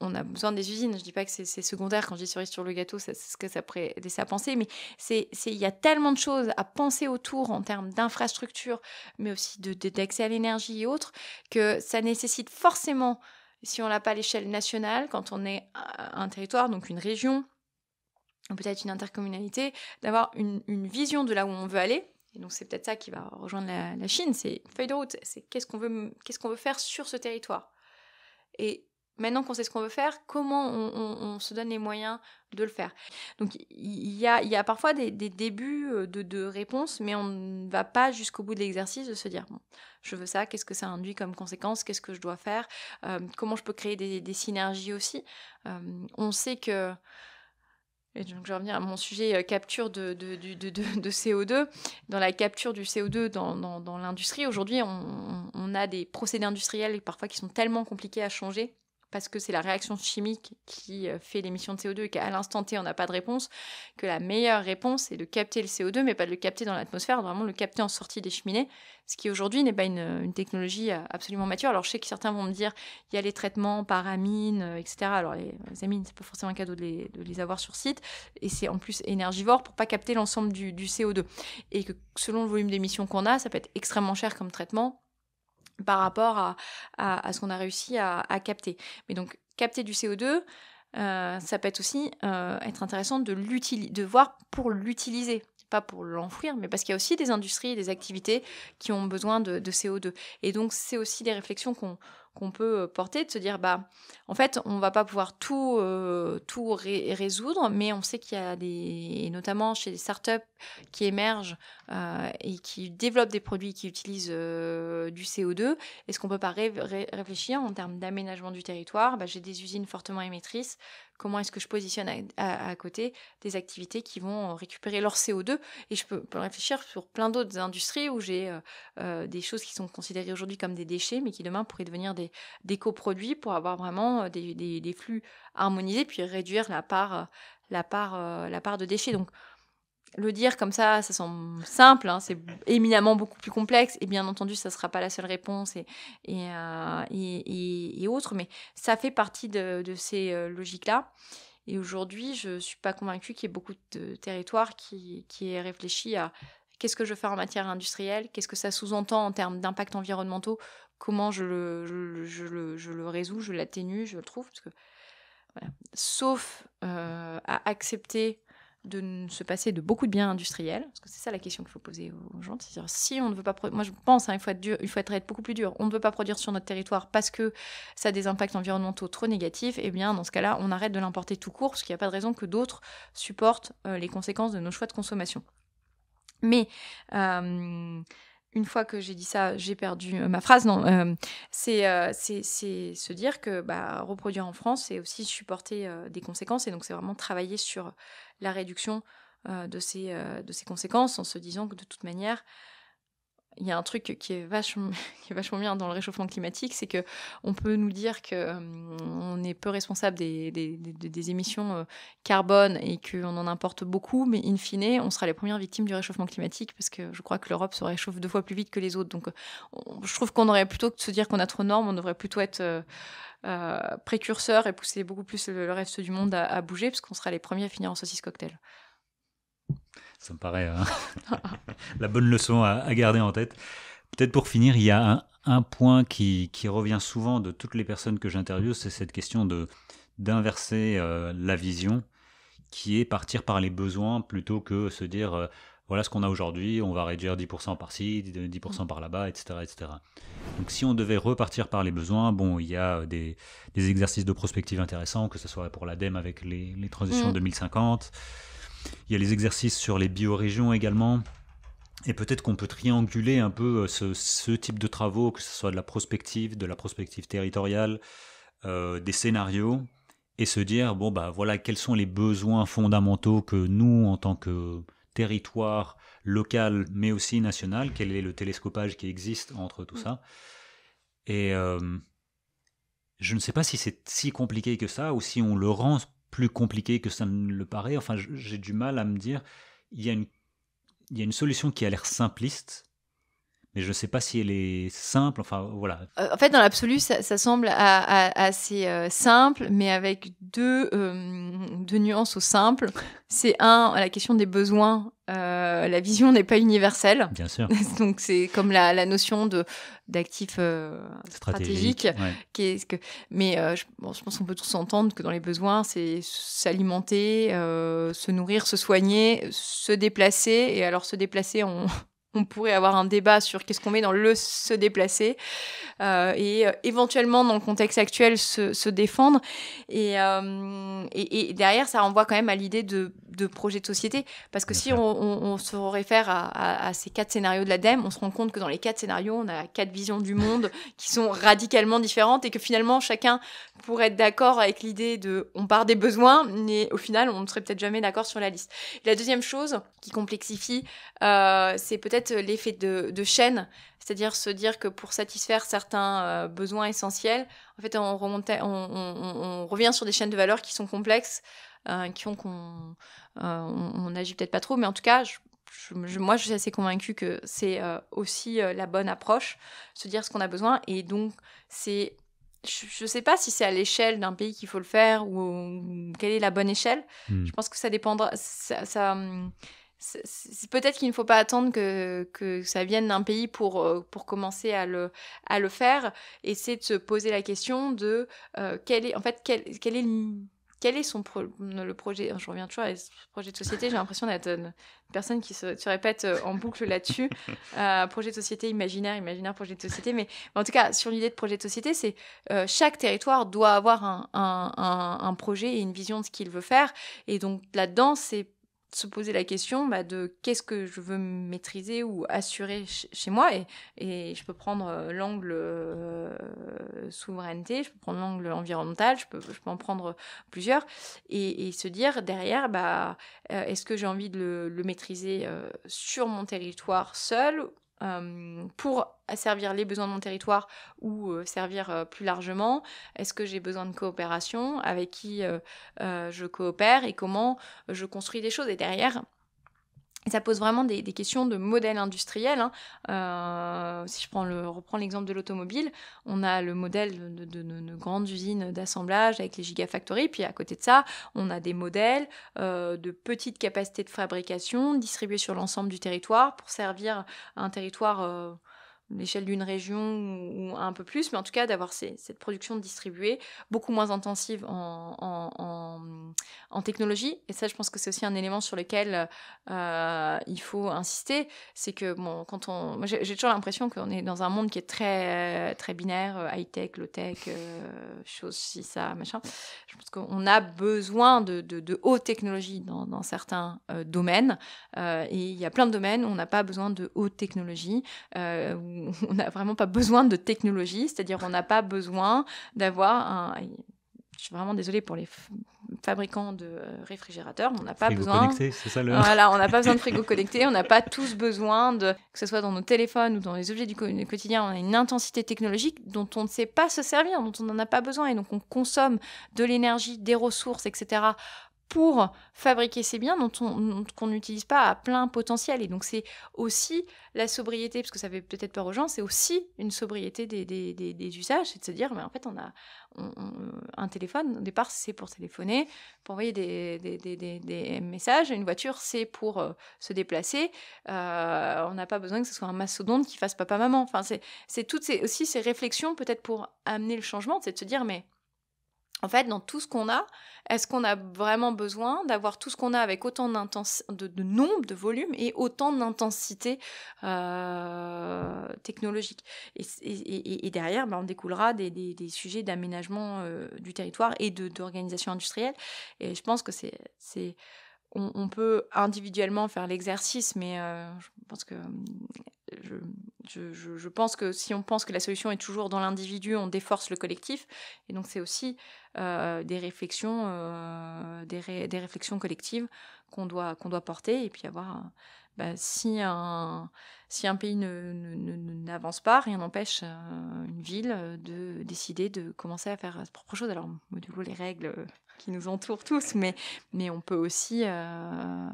on a besoin des usines. Je ne dis pas que c'est secondaire quand je dis cerise sur le gâteau, c'est ce que ça pourrait laisser à penser, mais c'est il y a tellement de choses à penser autour en termes d'infrastructures, mais aussi d'accès de, à l'énergie et autres, que ça nécessite forcément, si on l'a pas l'échelle nationale, quand on est un territoire, donc une région, peut-être une intercommunalité, d'avoir une, vision de là où on veut aller, et donc c'est peut-être ça qui va rejoindre la, Chine, c'est feuille de route, c'est qu'est-ce qu'on veut, qu'est-ce qu'on veut faire sur ce territoire. Et maintenant qu'on sait ce qu'on veut faire, comment on, se donne les moyens de le faire. Donc il y a, il y a parfois des, débuts euh, de, de réponses, mais on ne va pas jusqu'au bout de l'exercice de se dire, je veux ça, qu'est-ce que ça induit comme conséquence, qu'est-ce que je dois faire, euh, comment je peux créer des, des synergies aussi. Euh, on sait que... Et donc, je reviens à mon sujet euh, capture de, CO2. Dans la capture du CO2 dans, l'industrie, aujourd'hui, on, on, a des procédés industriels parfois qui sont tellement compliqués à changer parce que c'est la réaction chimique qui euh, fait l'émission de CO2 et qu'à l'instant T, on n'a pas de réponse, que la meilleure réponse est de capter le CO2, mais pas de le capter dans l'atmosphère, vraiment le capter en sortie des cheminées, ce qui aujourd'hui n'est pas une, euh, technologie euh, absolument mature. Alors je sais que certains vont me dire, il y a les traitements par amines, etc. Alors les, amines, amines, c'est pas forcément un cadeau de les, avoir sur site, et c'est en plus énergivore pour pas capter l'ensemble du, du CO2. Et que selon le volume d'émissions qu'on a, ça peut être extrêmement cher comme traitement, par rapport à, ce qu'on a réussi à, à, capter. Mais donc, capter du CO2, euh, ça peut être aussi euh, être intéressant de, de voir pour l'utiliser pas pour l'enfouir, mais parce qu'il y a aussi des industries, des activités qui ont besoin de CO2. Et donc, c'est aussi des réflexions qu'on qu'on peut euh, porter, de se dire bah en fait on va pas pouvoir tout euh, tout résoudre, mais on sait qu'il y a des et notamment chez les startups qui émergent euh, et qui développent des produits qui utilisent du CO2. Est-ce qu'on peut pas réfléchir en termes d'aménagement du territoire bah, J'ai des usines fortement émettrices. Comment est-ce que je positionne à, côté des activités qui vont euh, récupérer leur CO2 Et je peux, réfléchir sur plein d'autres industries où j'ai euh, euh, des choses qui sont considérées aujourd'hui comme des déchets, mais qui demain pourraient devenir des, coproduits pour avoir vraiment des, flux harmonisés, puis réduire la part, la part, la part de déchets. Donc, le dire comme ça, ça semble simple, hein, c'est éminemment beaucoup plus complexe, et bien entendu, ça ne sera pas la seule réponse euh, et, et, et, autres, mais ça fait partie de, ces euh, logiques-là. Et aujourd'hui, je ne suis pas convaincue qu'il y ait beaucoup de territoires qui, qui aient réfléchi à qu'est-ce que je fais en matière industrielle, qu'est-ce que ça sous-entend en termes d'impact environnementaux, comment je le, je, le, je le, résous, je l'atténue, je le trouve. Parce que, Sauf euh, à accepter de se passer de beaucoup de biens industriels Parce que c'est ça la question qu'il faut poser aux gens. C'est-à-dire, si on ne veut pas. Moi, je pense, hein, il, faut être il faut être beaucoup plus dur. On ne veut pas produire sur notre territoire parce que ça a des impacts environnementaux trop négatifs. Eh bien, dans ce cas-là, on arrête de l'importer tout court, parce qu'il n'y a pas de raison que d'autres supportent euh, les conséquences de nos choix de consommation. Mais. Euh, une fois que j'ai dit ça, j'ai perdu euh, ma phrase. Non, euh, euh, c'est se dire que bah, reproduire en France, c'est aussi supporter des conséquences. Et donc, c'est vraiment travailler sur la réduction de, ces, de ces conséquences en se disant que de toute manière, il y a un truc qui est vachement, qui est vachement bien dans le réchauffement climatique, c'est que on peut nous dire que euh, on est peu responsable des, émissions euh, carbone et qu'on en importe beaucoup, mais in fine, on sera les premières victimes du réchauffement climatique parce que je crois que l'Europe se réchauffe deux fois plus vite que les autres. Donc, je trouve qu'on aurait plutôt que de se dire qu'on a trop de normes, on devrait plutôt être euh, précurseur et pousser beaucoup plus le, reste du monde à, à bouger parce qu'on sera les premiers à finir en saucisse cocktail. Ça me paraît euh, la bonne leçon à, garder en tête. Peut-être pour finir, il y a un, point qui, revient souvent de toutes les personnes que j'interviewe, c'est cette question de d'inverser euh, la vision, qui est partir par les besoins plutôt que se dire euh, voilà ce qu'on a aujourd'hui, on va réduire 10% par-ci, 10% par là-bas, etc., etc. Donc si on devait repartir par les besoins, bon, il y a des, exercices de prospective intéressants, que ce soit pour l'ADEME avec les, transitions 2050. Mm. Il y a les exercices sur les biorégions également. Et peut-être qu'on peut trianguler un peu euh, ce, type de travaux, que ce soit de la prospective, de la prospective territoriale, euh, des scénarios, et se dire, bon, bah voilà, quels sont les besoins fondamentaux que nous, en tant que territoire local, mais aussi national, quel est le télescopage qui existe entre tout mm. ça. Et euh, je ne sais pas si c'est si compliqué que ça, ou si on le rend plus compliqué que ça ne le paraît. Enfin, j'ai du mal à me dire, il y a une, il y a une solution qui a l'air simpliste, mais je ne sais pas si elle est simple. Enfin, voilà. Euh, en fait, dans l'absolu, ça, semble assez euh, simple, mais avec deux, euh, deux nuances au simple. C'est un, la question des besoins. la vision n'est pas universelle. Bien sûr. Donc, c'est comme la, la notion d'actif stratégique. que, mais je, je, pense qu'on peut tous entendre que dans les besoins, c'est s'alimenter, se nourrir, se soigner, se déplacer. Et alors, se déplacer, on on pourrait avoir un débat sur qu'est-ce qu'on met dans le se déplacer euh, et euh, éventuellement dans le contexte actuel se, défendre. Euh, et, derrière, ça renvoie quand même à l'idée de, projet de société. Parce que si on, se réfère à, à, ces quatre scénarios de l'ADEME, on se rend compte que dans les quatre scénarios, on a quatre visions du monde qui sont radicalement différentes et que finalement, chacun pourrait être d'accord avec l'idée de on part des besoins, mais au final, on ne serait peut-être jamais d'accord sur la liste. La deuxième chose qui complexifie, c'est peut-être euh, l'effet de, chaîne, c'est-à-dire se dire que pour satisfaire certains euh, besoins essentiels, en fait, on, remontait, on, revient sur des chaînes de valeurs qui sont complexes, euh, qui ont qu'on on n'agit peut-être pas trop, mais en tout cas, moi, je suis assez convaincue que c'est aussi la bonne approche, se dire ce qu'on a besoin, et donc c'est je ne sais pas si c'est à l'échelle d'un pays qu'il faut le faire ou, quelle est la bonne échelle. Hmm. Je pense que ça dépendra. ça, hum, peut-être qu'il ne faut pas attendre que, ça vienne d'un pays pour, euh, pour commencer à le, le faire. Et c'est de se poser la question de euh, quel est, en fait, quel, est le, quel est son le projet hein, Je reviens toujours à ce projet de société. J'ai l'impression d'être une personne qui se, répète euh, en boucle là-dessus. projet de société imaginaire, imaginaire projet de société. Mais, en tout cas, sur l'idée de projet de société, c'est chaque territoire doit avoir un, un projet et une vision de ce qu'il veut faire. Et donc là-dedans, c'est se poser la question bah, de qu'est-ce que je veux maîtriser ou assurer chez moi. Et, et, je peux prendre euh, l'angle euh, souveraineté, je peux prendre l'angle environnemental, je peux, en prendre euh, plusieurs. Et, se dire derrière, bah, est-ce que j'ai envie de le, maîtriser sur mon territoire seul euh, pour servir les besoins de mon territoire ou euh, servir euh, plus largement Est-ce que j'ai besoin de coopération Avec qui je coopère et comment je construis des choses Et derrière, ça pose vraiment des, questions de modèle industriel. Hein. Euh, si je prends le, reprends l'exemple de l'automobile, on a le modèle de, grandes usines d'assemblage avec les gigafactories, puis à côté de ça, on a des modèles euh, de petites capacités de fabrication distribuées sur l'ensemble du territoire pour servir un territoire... Euh, l'échelle d'une région ou, un peu plus, mais en tout cas d'avoir cette production distribuée beaucoup moins intensive en, en, technologie. Et ça, je pense que c'est aussi un élément sur lequel euh, il faut insister. C'est que bon, quand on, j'ai toujours l'impression qu'on est dans un monde qui est très très binaire, euh, high tech, low tech, euh, choses chose si ça machin. Je pense qu'on a besoin de, de, de haute technologie dans, certains domaines. et il y a plein de domaines où on n'a pas besoin de haute technologie. on n'a vraiment pas besoin de technologie, c'est-à-dire on n'a pas besoin d'avoir un... Je suis vraiment désolée pour les fabricants de réfrigérateurs, on n'a pas besoin. Voilà, on n'a pas besoin de frigo connecté, on n'a pas tous besoin de que ce soit dans nos téléphones ou dans les objets du quotidien, on a une intensité technologique dont on ne sait pas se servir, dont on n'en a pas besoin et donc on consomme de l'énergie, des ressources, etc pour fabriquer ces biens dont qu'on n'utilise pas à plein potentiel. Et donc c'est aussi la sobriété, parce que ça fait peut-être peur aux gens, c'est aussi une sobriété des, usages, c'est de se dire, mais en fait, on a un téléphone, au départ, c'est pour téléphoner, pour envoyer des, des messages, une voiture, c'est pour euh, se déplacer, euh, on n'a pas besoin que ce soit un mastodonte qui fasse papa-maman. Enfin, c'est, c'est toutes ces, aussi ces réflexions, peut-être pour amener le changement, c'est de se dire, mais en fait, dans tout ce qu'on a, est-ce qu'on a vraiment besoin d'avoir tout ce qu'on a avec autant de, de, nombre, de volume et autant d'intensité euh, technologique et, derrière, ben, on découlera des, sujets d'aménagement euh, du territoire et d'organisation industrielle. Et je pense que c'est on, peut individuellement faire l'exercice, mais euh, je pense que si on pense que la solution est toujours dans l'individu, on déforce le collectif. Et donc c'est aussi euh, des réflexions, euh, des, réflexions collectives qu'on doit, qu'on doit porter. Et puis avoir, bah, si, un, si un pays n'avance pas, rien n'empêche une ville de décider de commencer à faire sa propre chose. Alors, coup les règles qui nous entourent tous, mais, mais on peut aussi, euh,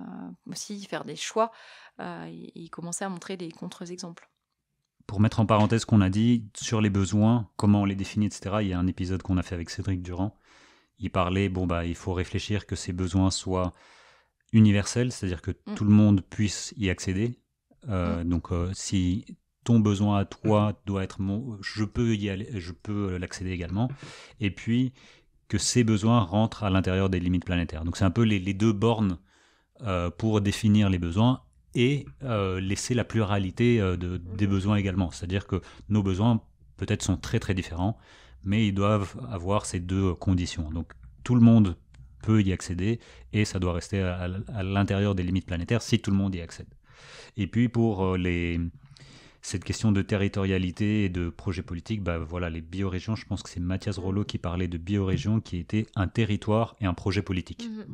aussi faire des choix euh, et, commencer à montrer des contre-exemples. Pour mettre en parenthèse ce qu'on a dit sur les besoins, comment on les définit, etc., il y a un épisode qu'on a fait avec Cédric Durand. Il parlait, bon, bah, il faut réfléchir que ces besoins soient universels, c'est-à-dire que mm. tout le monde puisse y accéder. Euh, mm. Donc, si ton besoin à toi mm. doit être mon, je peux y aller, je peux l'accéder également. Et puis, ces besoins rentrent à l'intérieur des limites planétaires. Donc c'est un peu les, deux bornes euh, pour définir les besoins et euh, laisser la pluralité euh, des besoins également. C'est-à-dire que nos besoins peut-être sont très très différents, mais ils doivent avoir ces deux conditions. Donc tout le monde peut y accéder et ça doit rester à l'intérieur des limites planétaires si tout le monde y accède. Et puis pour les, cette question de territorialité et de projet politique, bah voilà, les biorégions, je pense que c'est Mathias Rollo qui parlait de biorégions qui était un territoire et un projet politique. Mm-hmm.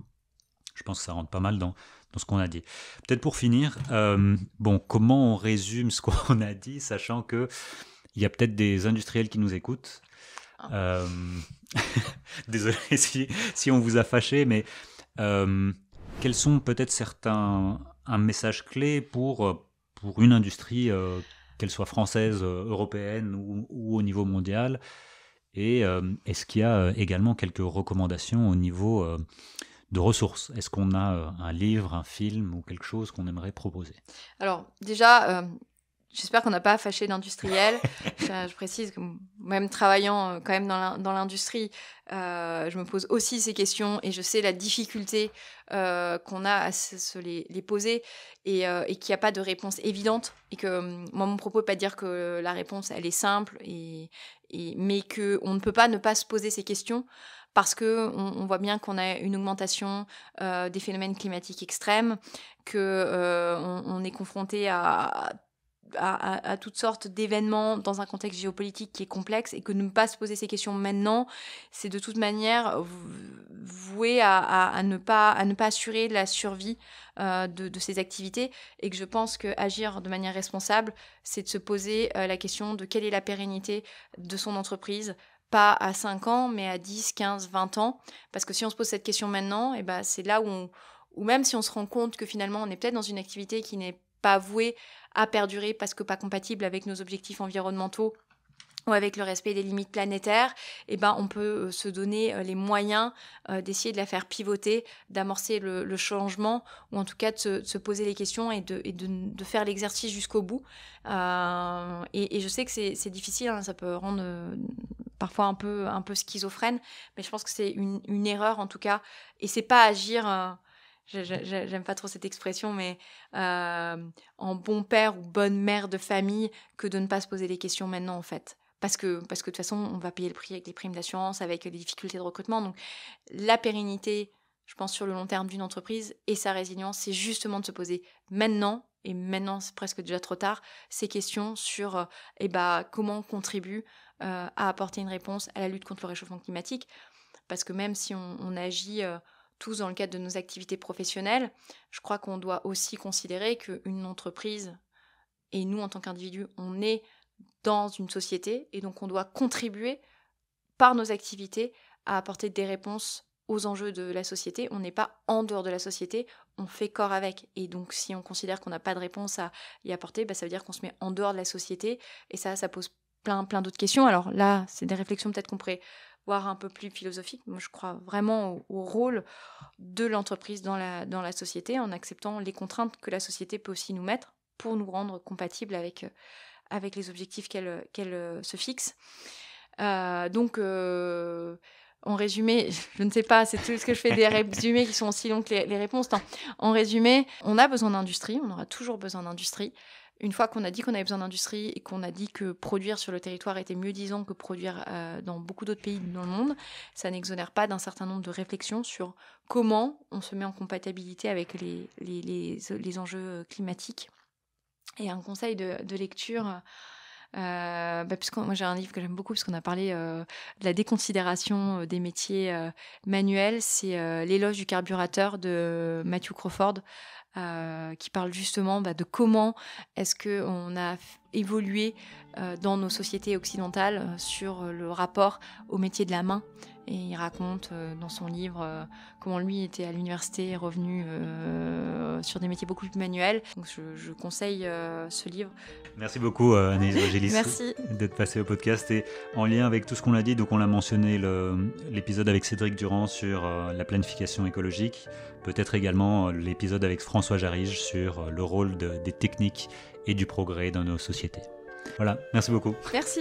Je pense que ça rentre pas mal dans, dans ce qu'on a dit. Peut-être pour finir, euh, bon, comment on résume ce qu'on a dit, sachant que il y a peut-être des industriels qui nous écoutent. Ah. Euh, désolé si, si, on vous a fâché, mais euh, quels sont peut-être certains un message clé pour, pour une industrie quelle soit française, euh, européenne ou, au niveau mondial Et euh, est-ce qu'il y a euh, également quelques recommandations au niveau de ressources Est-ce qu'on a un livre, un film ou quelque chose qu'on aimerait proposer Alors déjà, J'espère qu'on n'a pas fâché l'industriel. je, précise que même travaillant euh, quand même dans l'industrie, euh, je me pose aussi ces questions et je sais la difficulté euh, qu'on a à se, les, poser et, qu'il n'y a pas de réponse évidente. Et que hum, moi, mon propos n'est pas de dire que la réponse, elle est simple, et, mais qu'on ne peut pas ne pas se poser ces questions parce que on, voit bien qu'on a une augmentation des phénomènes climatiques extrêmes, que on est confronté à à, toutes sortes d'événements dans un contexte géopolitique qui est complexe et que ne pas se poser ces questions maintenant, c'est de toute manière voué à, ne pas, à ne pas assurer la survie euh, de, de, ces activités et que je pense que agir de manière responsable, c'est de se poser euh, la question de quelle est la pérennité de son entreprise, pas à 5 ans, mais à 10, 15, 20 ans. Parce que si on se pose cette question maintenant, et eh ben, c'est là où Ou même si on se rend compte que finalement on est peut-être dans une activité qui n'est pas vouée à perdurer parce que pas compatible avec nos objectifs environnementaux ou avec le respect des limites planétaires, et eh ben, on peut euh, se donner euh, les moyens euh, d'essayer de la faire pivoter, d'amorcer le, changement, ou en tout cas de se, poser les questions et de, faire l'exercice jusqu'au bout. et, je sais que c'est difficile, hein, ça peut rendre parfois un peu, un peu schizophrène, mais je pense que c'est une, erreur en tout cas. Et c'est pas agir j'aime pas trop cette expression, mais euh, en bon père ou bonne mère de famille que de ne pas se poser des questions maintenant en fait. Parce que, parce que de toute façon, on va payer le prix avec les primes d'assurance, avec les difficultés de recrutement. Donc la pérennité, je pense, sur le long terme d'une entreprise et sa résilience, c'est justement de se poser maintenant, et maintenant c'est presque déjà trop tard, ces questions sur euh, eh bah, comment on contribue euh, à apporter une réponse à la lutte contre le réchauffement climatique. Parce que même si on agit tous dans le cadre de nos activités professionnelles, je crois qu'on doit aussi considérer qu'une entreprise et nous en tant qu'individus, on est dans une société et donc on doit contribuer par nos activités à apporter des réponses aux enjeux de la société. On n'est pas en dehors de la société, on fait corps avec. Et donc si on considère qu'on n'a pas de réponse à y apporter, bah, ça veut dire qu'on se met en dehors de la société et ça, ça pose plein, plein d'autres questions. Alors là, c'est des réflexions peut-être qu'on pourrait voire un peu plus philosophique. Moi, je crois vraiment au, rôle de l'entreprise dans la, dans la société, en acceptant les contraintes que la société peut aussi nous mettre pour nous rendre compatibles avec, euh, avec les objectifs qu'elle euh, se fixe. Euh, donc, en résumé, je ne sais pas, c'est tout ce que je fais des résumés qui sont aussi longs que les, réponses. Hein. En résumé, on a besoin d'industrie, on aura toujours besoin d'industrie une fois qu'on a dit qu'on avait besoin d'industrie et qu'on a dit que produire sur le territoire était mieux disant que produire euh, dans beaucoup d'autres pays dans le monde, ça n'exonère pas d'un certain nombre de réflexions sur comment on se met en compatibilité avec les, enjeux climatiques. Et un conseil de, lecture. Euh, bah, puisque moi j'ai un livre que j'aime beaucoup parce qu'on a parlé euh, de la déconsidération des métiers manuels, c'est l'éloge du carburateur de Matthew Crawford, euh, qui parle justement bah, de comment est-ce qu'on a évoluer euh, dans nos sociétés occidentales euh, sur euh, le rapport au métier de la main. Et il raconte dans son livre comment lui était à l'université revenu sur des métiers beaucoup plus manuels. Donc je, conseille ce livre. Merci beaucoup Annelise Merci d'être passé au podcast. Et en lien avec tout ce qu'on a dit, donc on l'a mentionné l'épisode avec Cédric Durand sur la planification écologique, peut-être également l'épisode avec François Jarige sur le rôle des techniques et du progrès dans nos sociétés. Voilà, merci beaucoup. Merci.